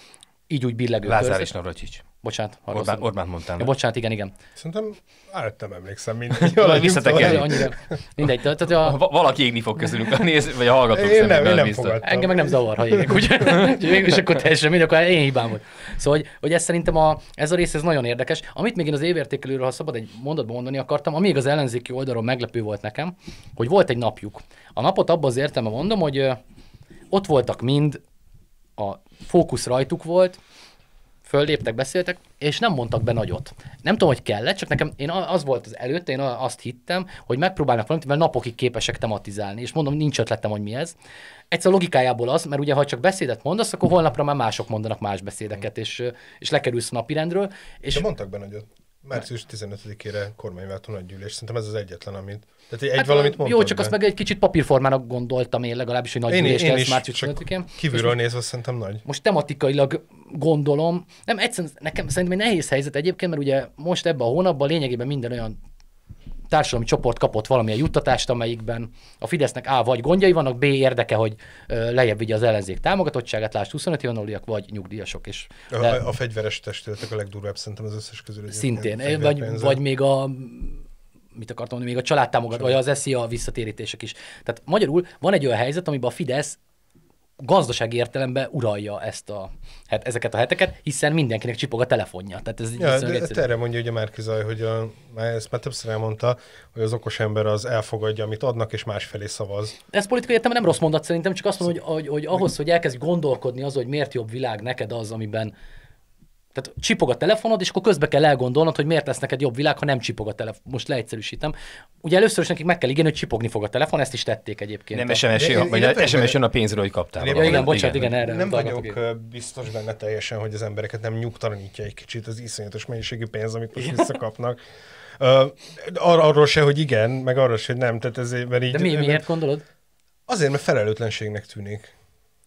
C: így úgy billegő Lázár körzet. és Navracsics. Bocsánat. Orbán, Orbán mondtam. Ja, bocsánat, igen, igen.
B: Szerintem előttem emlékszem mindegy. Valahogy visszatekerni. Annyira,
C: mindegy. Tehát, a... valaki égni fog közülünk, a néz, vagy a hallgatók én nem, én nem biztos. fogadtam. Engem meg nem zavar, ha égek. és akkor teljesen mindegy, akkor én hibám volt. Szóval, hogy, hogy ez szerintem a, ez a rész ez nagyon érdekes. Amit még én az évértékelőről, ha szabad egy mondatban mondani akartam, amíg az ellenzéki oldalról meglepő volt nekem, hogy volt egy napjuk. A napot abban az értelme mondom, hogy ott voltak mind, a fókusz rajtuk volt, fölléptek, beszéltek, és nem mondtak be nagyot. Nem tudom, hogy kellett, csak nekem én az volt az előtt, én azt hittem, hogy megpróbálnak valamit, mert napokig képesek tematizálni, és mondom, nincs ötletem, hogy mi ez. Egyszer logikájából az, mert ugye ha csak beszédet mondasz, akkor holnapra már mások mondanak más beszédeket, és, és lekerülsz a napirendről. És... De mondtak be
B: nagyot. Március 15-ére kormányváltó nagygyűlés. Szerintem ez az egyetlen, amit... Tehát egy hát, valamit mondtam, Jó, csak be. azt meg
C: egy kicsit papírformának gondoltam én legalábbis, hogy nagygyűlés lesz március 15-én. Kívülről nézve szerintem nagy. Most tematikailag gondolom. Nem, egyszerűen nekem szerintem egy nehéz helyzet egyébként, mert ugye most ebben a hónapban lényegében minden olyan társadalmi csoport kapott valamilyen juttatást, amelyikben a Fidesznek A vagy gondjai vannak, B érdeke, hogy lejjebb vigye az ellenzék támogatottságát, lásd 25 évanuliak vagy nyugdíjasok. És a, le... a
B: fegyveres testületek a legdurvább szerintem az összes közül. Szintén, vagy, vagy
C: még a mit akartam mondani, még a családtámogató, vagy az a visszatérítések is. Tehát magyarul van egy olyan helyzet, amiben a Fidesz gazdasági értelemben uralja ezt a, hát ezeket a heteket, hiszen mindenkinek csipog a telefonja. Tehát ez ja, de, egyszerű.
B: erre mondja ugye Márki Zaj, hogy a, már ezt már többször elmondta, hogy az okos ember az elfogadja, amit adnak, és másfelé szavaz.
C: Ez politikai értelemben nem rossz mondat szerintem, csak azt mondom, hogy, hogy, hogy ahhoz, hogy elkezd gondolkodni az, hogy miért jobb világ neked az, amiben tehát csipog a telefonod, és akkor közbe kell elgondolnod, hogy miért lesz neked jobb világ, ha nem csipog a telefon. Most leegyszerűsítem. Ugye először is nekik meg kell igen, hogy csipogni fog a telefon, ezt is tették egyébként. Nem SMS jön, vagy én, SMS jön a pénzről, hogy kaptál. Ja, igen, bocsánat, igen, igen erre. Nem
B: vagyok biztos benne teljesen, hogy az embereket nem nyugtalanítja egy kicsit az iszonyatos mennyiségű pénz, amit most visszakapnak. Uh, ar- arról se, hogy igen, meg arról se, hogy nem. Tehát ezért, mert így, De mi, miért gondolod? Azért, mert felelőtlenségnek tűnik.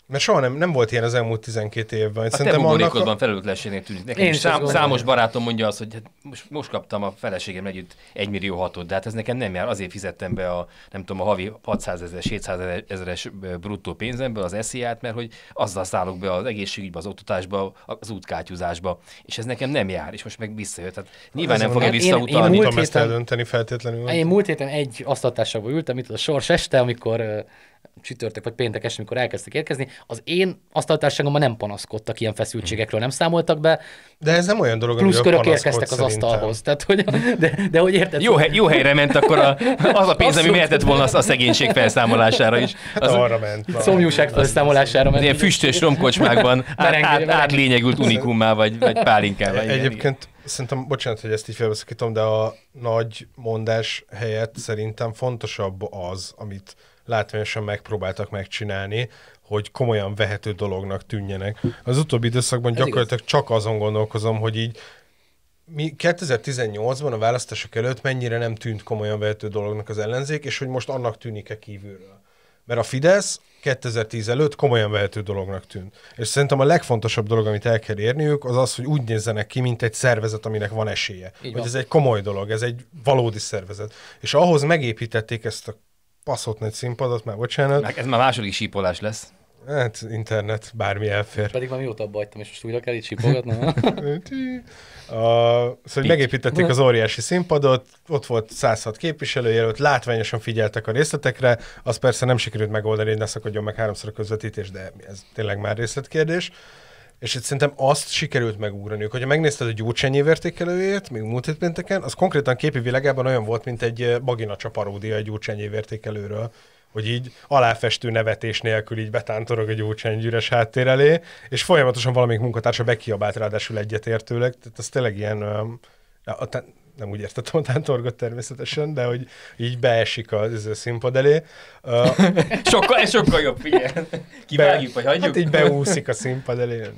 B: Mert soha nem, nem volt ilyen az elmúlt 12 évben. A Szerintem te buborékodban annak... felelőtlenségnek tűnik. Nekem Én is szám, számos
A: barátom mondja azt, hogy hát most, most kaptam a feleségem együtt 1 millió hatot, de hát ez nekem nem jár. Azért fizettem be a, nem tudom, a havi 600 ezer, 700 ezeres bruttó pénzemből az szia mert hogy azzal szállok be az egészségügybe, az oktatásba, az útkátyúzásba. És ez nekem nem jár, és most meg visszajött. Hát nyilván nem fogja visszautalni. Én, én, múlt héten, ezt
C: eldönteni
B: feltétlenül.
C: Én múlt héten egy asztatásába ültem, itt a sors este, amikor csütörtök vagy péntek este, amikor elkezdtek érkezni, az én asztaltárságomban nem panaszkodtak, ilyen feszültségekről nem számoltak be. De ez nem olyan dolog, Plusz körök érkeztek az asztalhoz. Tehát, hogy, de, de hogy érted? Jó, hely, jó helyre ment akkor a, az a pénz, ami mehetett volna
A: az a szegénység felszámolására is. Hát az, Arra ment. Van. Szomjúság felszámolására ment. Ilyen füstös romkocsmákban át, át, unikummá vagy, vagy pálinkával. Egyébként
B: Szerintem, bocsánat, hogy ezt így felveszekítom, de a nagy mondás helyett szerintem fontosabb az, amit látványosan megpróbáltak megcsinálni, hogy komolyan vehető dolognak tűnjenek. Az utóbbi időszakban Ez gyakorlatilag igaz. csak azon gondolkozom, hogy így mi 2018-ban a választások előtt mennyire nem tűnt komolyan vehető dolognak az ellenzék, és hogy most annak tűnik-e kívülről. Mert a Fidesz 2010 előtt komolyan vehető dolognak tűnt. És szerintem a legfontosabb dolog, amit el kell érniük, az az, hogy úgy nézzenek ki, mint egy szervezet, aminek van esélye. hogy ez egy komoly dolog, ez egy valódi szervezet. És ahhoz megépítették ezt a baszott nagy színpadot, már bocsánat. Meg ez már
A: második sípolás lesz.
B: Hát internet, bármi elfér. Pedig már mióta bajtam, és most újra kell így sípolgatnom. a, szóval megépítették az óriási színpadot, ott volt 106 képviselőjelölt, látványosan figyeltek a részletekre, az persze nem sikerült megoldani, hogy ne szakadjon meg háromszor a közvetítés, de ez tényleg már részletkérdés és itt szerintem azt sikerült megugraniuk. Hogyha megnézted a gyógycsenyi értékelőjét, még múlt hét pénteken, az konkrétan képi világában olyan volt, mint egy eh, bagina csaparódia egy gyógycsenyi értékelőről hogy így aláfestő nevetés nélkül így betántorog egy gyógycsenyi üres háttér elé, és folyamatosan valamelyik munkatársa bekiabált ráadásul egyetértőleg, tehát ez tényleg ilyen, eh, nem úgy értettem a tántorgot természetesen, de hogy így beesik az, az színpad elé. Uh, sokkal, ez sokkal jobb, figyelj. Kivágjuk, be, vagy hagyjuk. Hát így beúszik a színpad elé. Uh,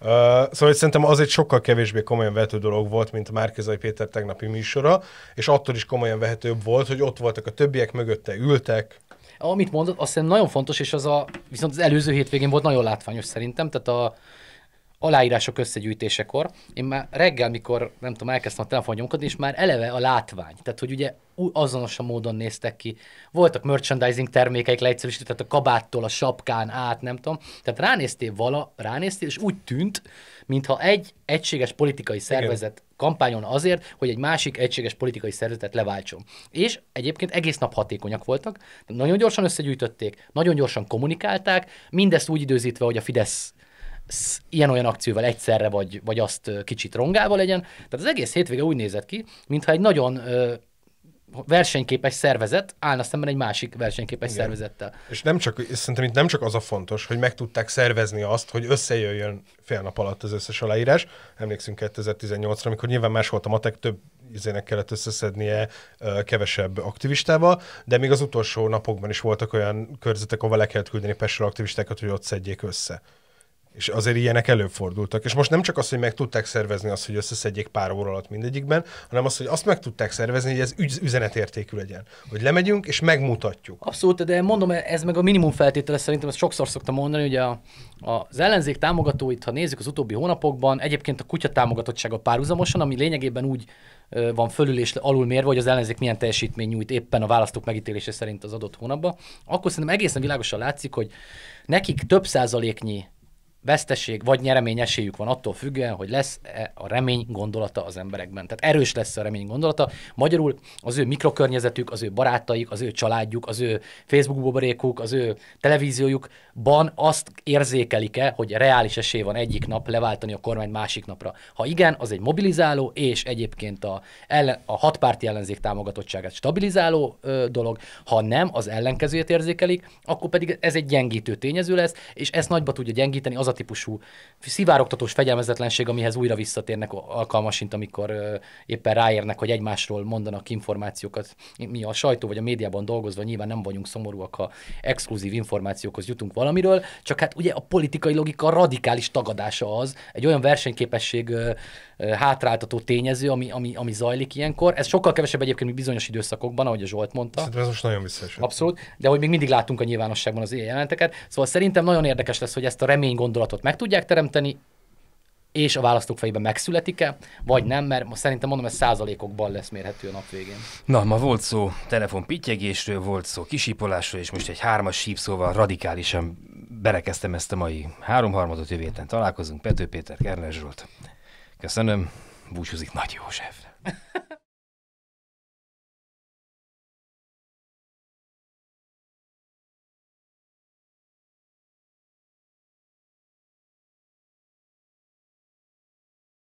B: szóval szerintem az egy sokkal kevésbé komolyan vető dolog volt, mint a Márkizai Péter tegnapi műsora, és attól is komolyan vehetőbb volt, hogy ott voltak a
C: többiek, mögötte ültek, amit mondott, azt hiszem nagyon fontos, és az a, viszont az előző hétvégén volt nagyon látványos szerintem, tehát a, aláírások összegyűjtésekor, én már reggel, mikor nem tudom, elkezdtem a telefon nyomkodni, és már eleve a látvány. Tehát, hogy ugye azonos a módon néztek ki. Voltak merchandising termékeik leegyszerűsítve, tehát a kabáttól a sapkán át, nem tudom. Tehát ránéztél vala, ránéztél, és úgy tűnt, mintha egy egységes politikai szervezet Igen. kampányon azért, hogy egy másik egységes politikai szervezetet leváltson. És egyébként egész nap hatékonyak voltak, nagyon gyorsan összegyűjtötték, nagyon gyorsan kommunikálták, mindezt úgy időzítve, hogy a Fidesz ilyen-olyan akcióval egyszerre, vagy, vagy azt kicsit rongálva legyen. Tehát az egész hétvége úgy nézett ki, mintha egy nagyon versenyképes szervezet állna szemben egy másik versenyképes Igen. szervezettel.
B: És nem csak, szerintem itt nem csak az a fontos, hogy meg tudták szervezni azt, hogy összejöjjön fél nap alatt az összes aláírás. Emlékszünk 2018-ra, amikor nyilván más volt a matek, több izének kellett összeszednie kevesebb aktivistával, de még az utolsó napokban is voltak olyan körzetek, ahol le kellett küldeni Pestről aktivistákat, hogy ott szedjék össze. És azért ilyenek előfordultak. És most nem csak az, hogy meg tudták szervezni azt, hogy összeszedjék pár óra alatt mindegyikben, hanem az, hogy azt meg tudták szervezni, hogy ez üzenetértékű legyen. Hogy lemegyünk és megmutatjuk.
C: Abszolút, de mondom, ez meg a minimum feltétele szerintem, ezt sokszor szoktam mondani, hogy a, az ellenzék támogatóit, ha nézzük az utóbbi hónapokban, egyébként a kutya támogatottsága párhuzamosan, ami lényegében úgy van fölül és alul mérve, hogy az ellenzék milyen teljesítmény nyújt éppen a választók megítélése szerint az adott hónapban, akkor szerintem egészen világosan látszik, hogy nekik több százaléknyi veszteség vagy nyeremény esélyük van attól függően, hogy lesz -e a remény gondolata az emberekben. Tehát erős lesz a remény gondolata. Magyarul az ő mikrokörnyezetük, az ő barátaik, az ő családjuk, az ő Facebook buborékuk, az ő televíziójukban azt érzékelik-e, hogy reális esély van egyik nap leváltani a kormány másik napra. Ha igen, az egy mobilizáló, és egyébként a, ellen, a hatpárti ellenzék támogatottságát stabilizáló ö, dolog. Ha nem, az ellenkezőjét érzékelik, akkor pedig ez egy gyengítő tényező lesz, és ezt nagyba tudja gyengíteni az a típusú szivárogtatós fegyelmezetlenség, amihez újra visszatérnek alkalmasint, amikor éppen ráérnek, hogy egymásról mondanak információkat. Mi a sajtó vagy a médiában dolgozva nyilván nem vagyunk szomorúak, ha exkluzív információkhoz jutunk valamiről, csak hát ugye a politikai logika radikális tagadása az, egy olyan versenyképesség hátráltató tényező, ami, ami, ami zajlik ilyenkor. Ez sokkal kevesebb egyébként, mint bizonyos időszakokban, ahogy a Zsolt mondta. Szerintem ez most nagyon visszaesett. Abszolút, de hogy még mindig látunk a nyilvánosságban az ilyen jelenteket. Szóval szerintem nagyon érdekes lesz, hogy ezt a remény gondolatot meg tudják teremteni, és a választók fejében megszületik-e, vagy nem, mert szerintem mondom, ez százalékokban lesz mérhető a nap végén.
A: Na, ma volt szó telefon telefonpittyegésről, volt szó kisipolásról, és most egy hármas szóval radikálisan berekeztem ezt a mai háromharmadot, jövő találkozunk. Pető Péter, Kerner Zsolt. Köszönöm,
C: búcsúzik Nagy József.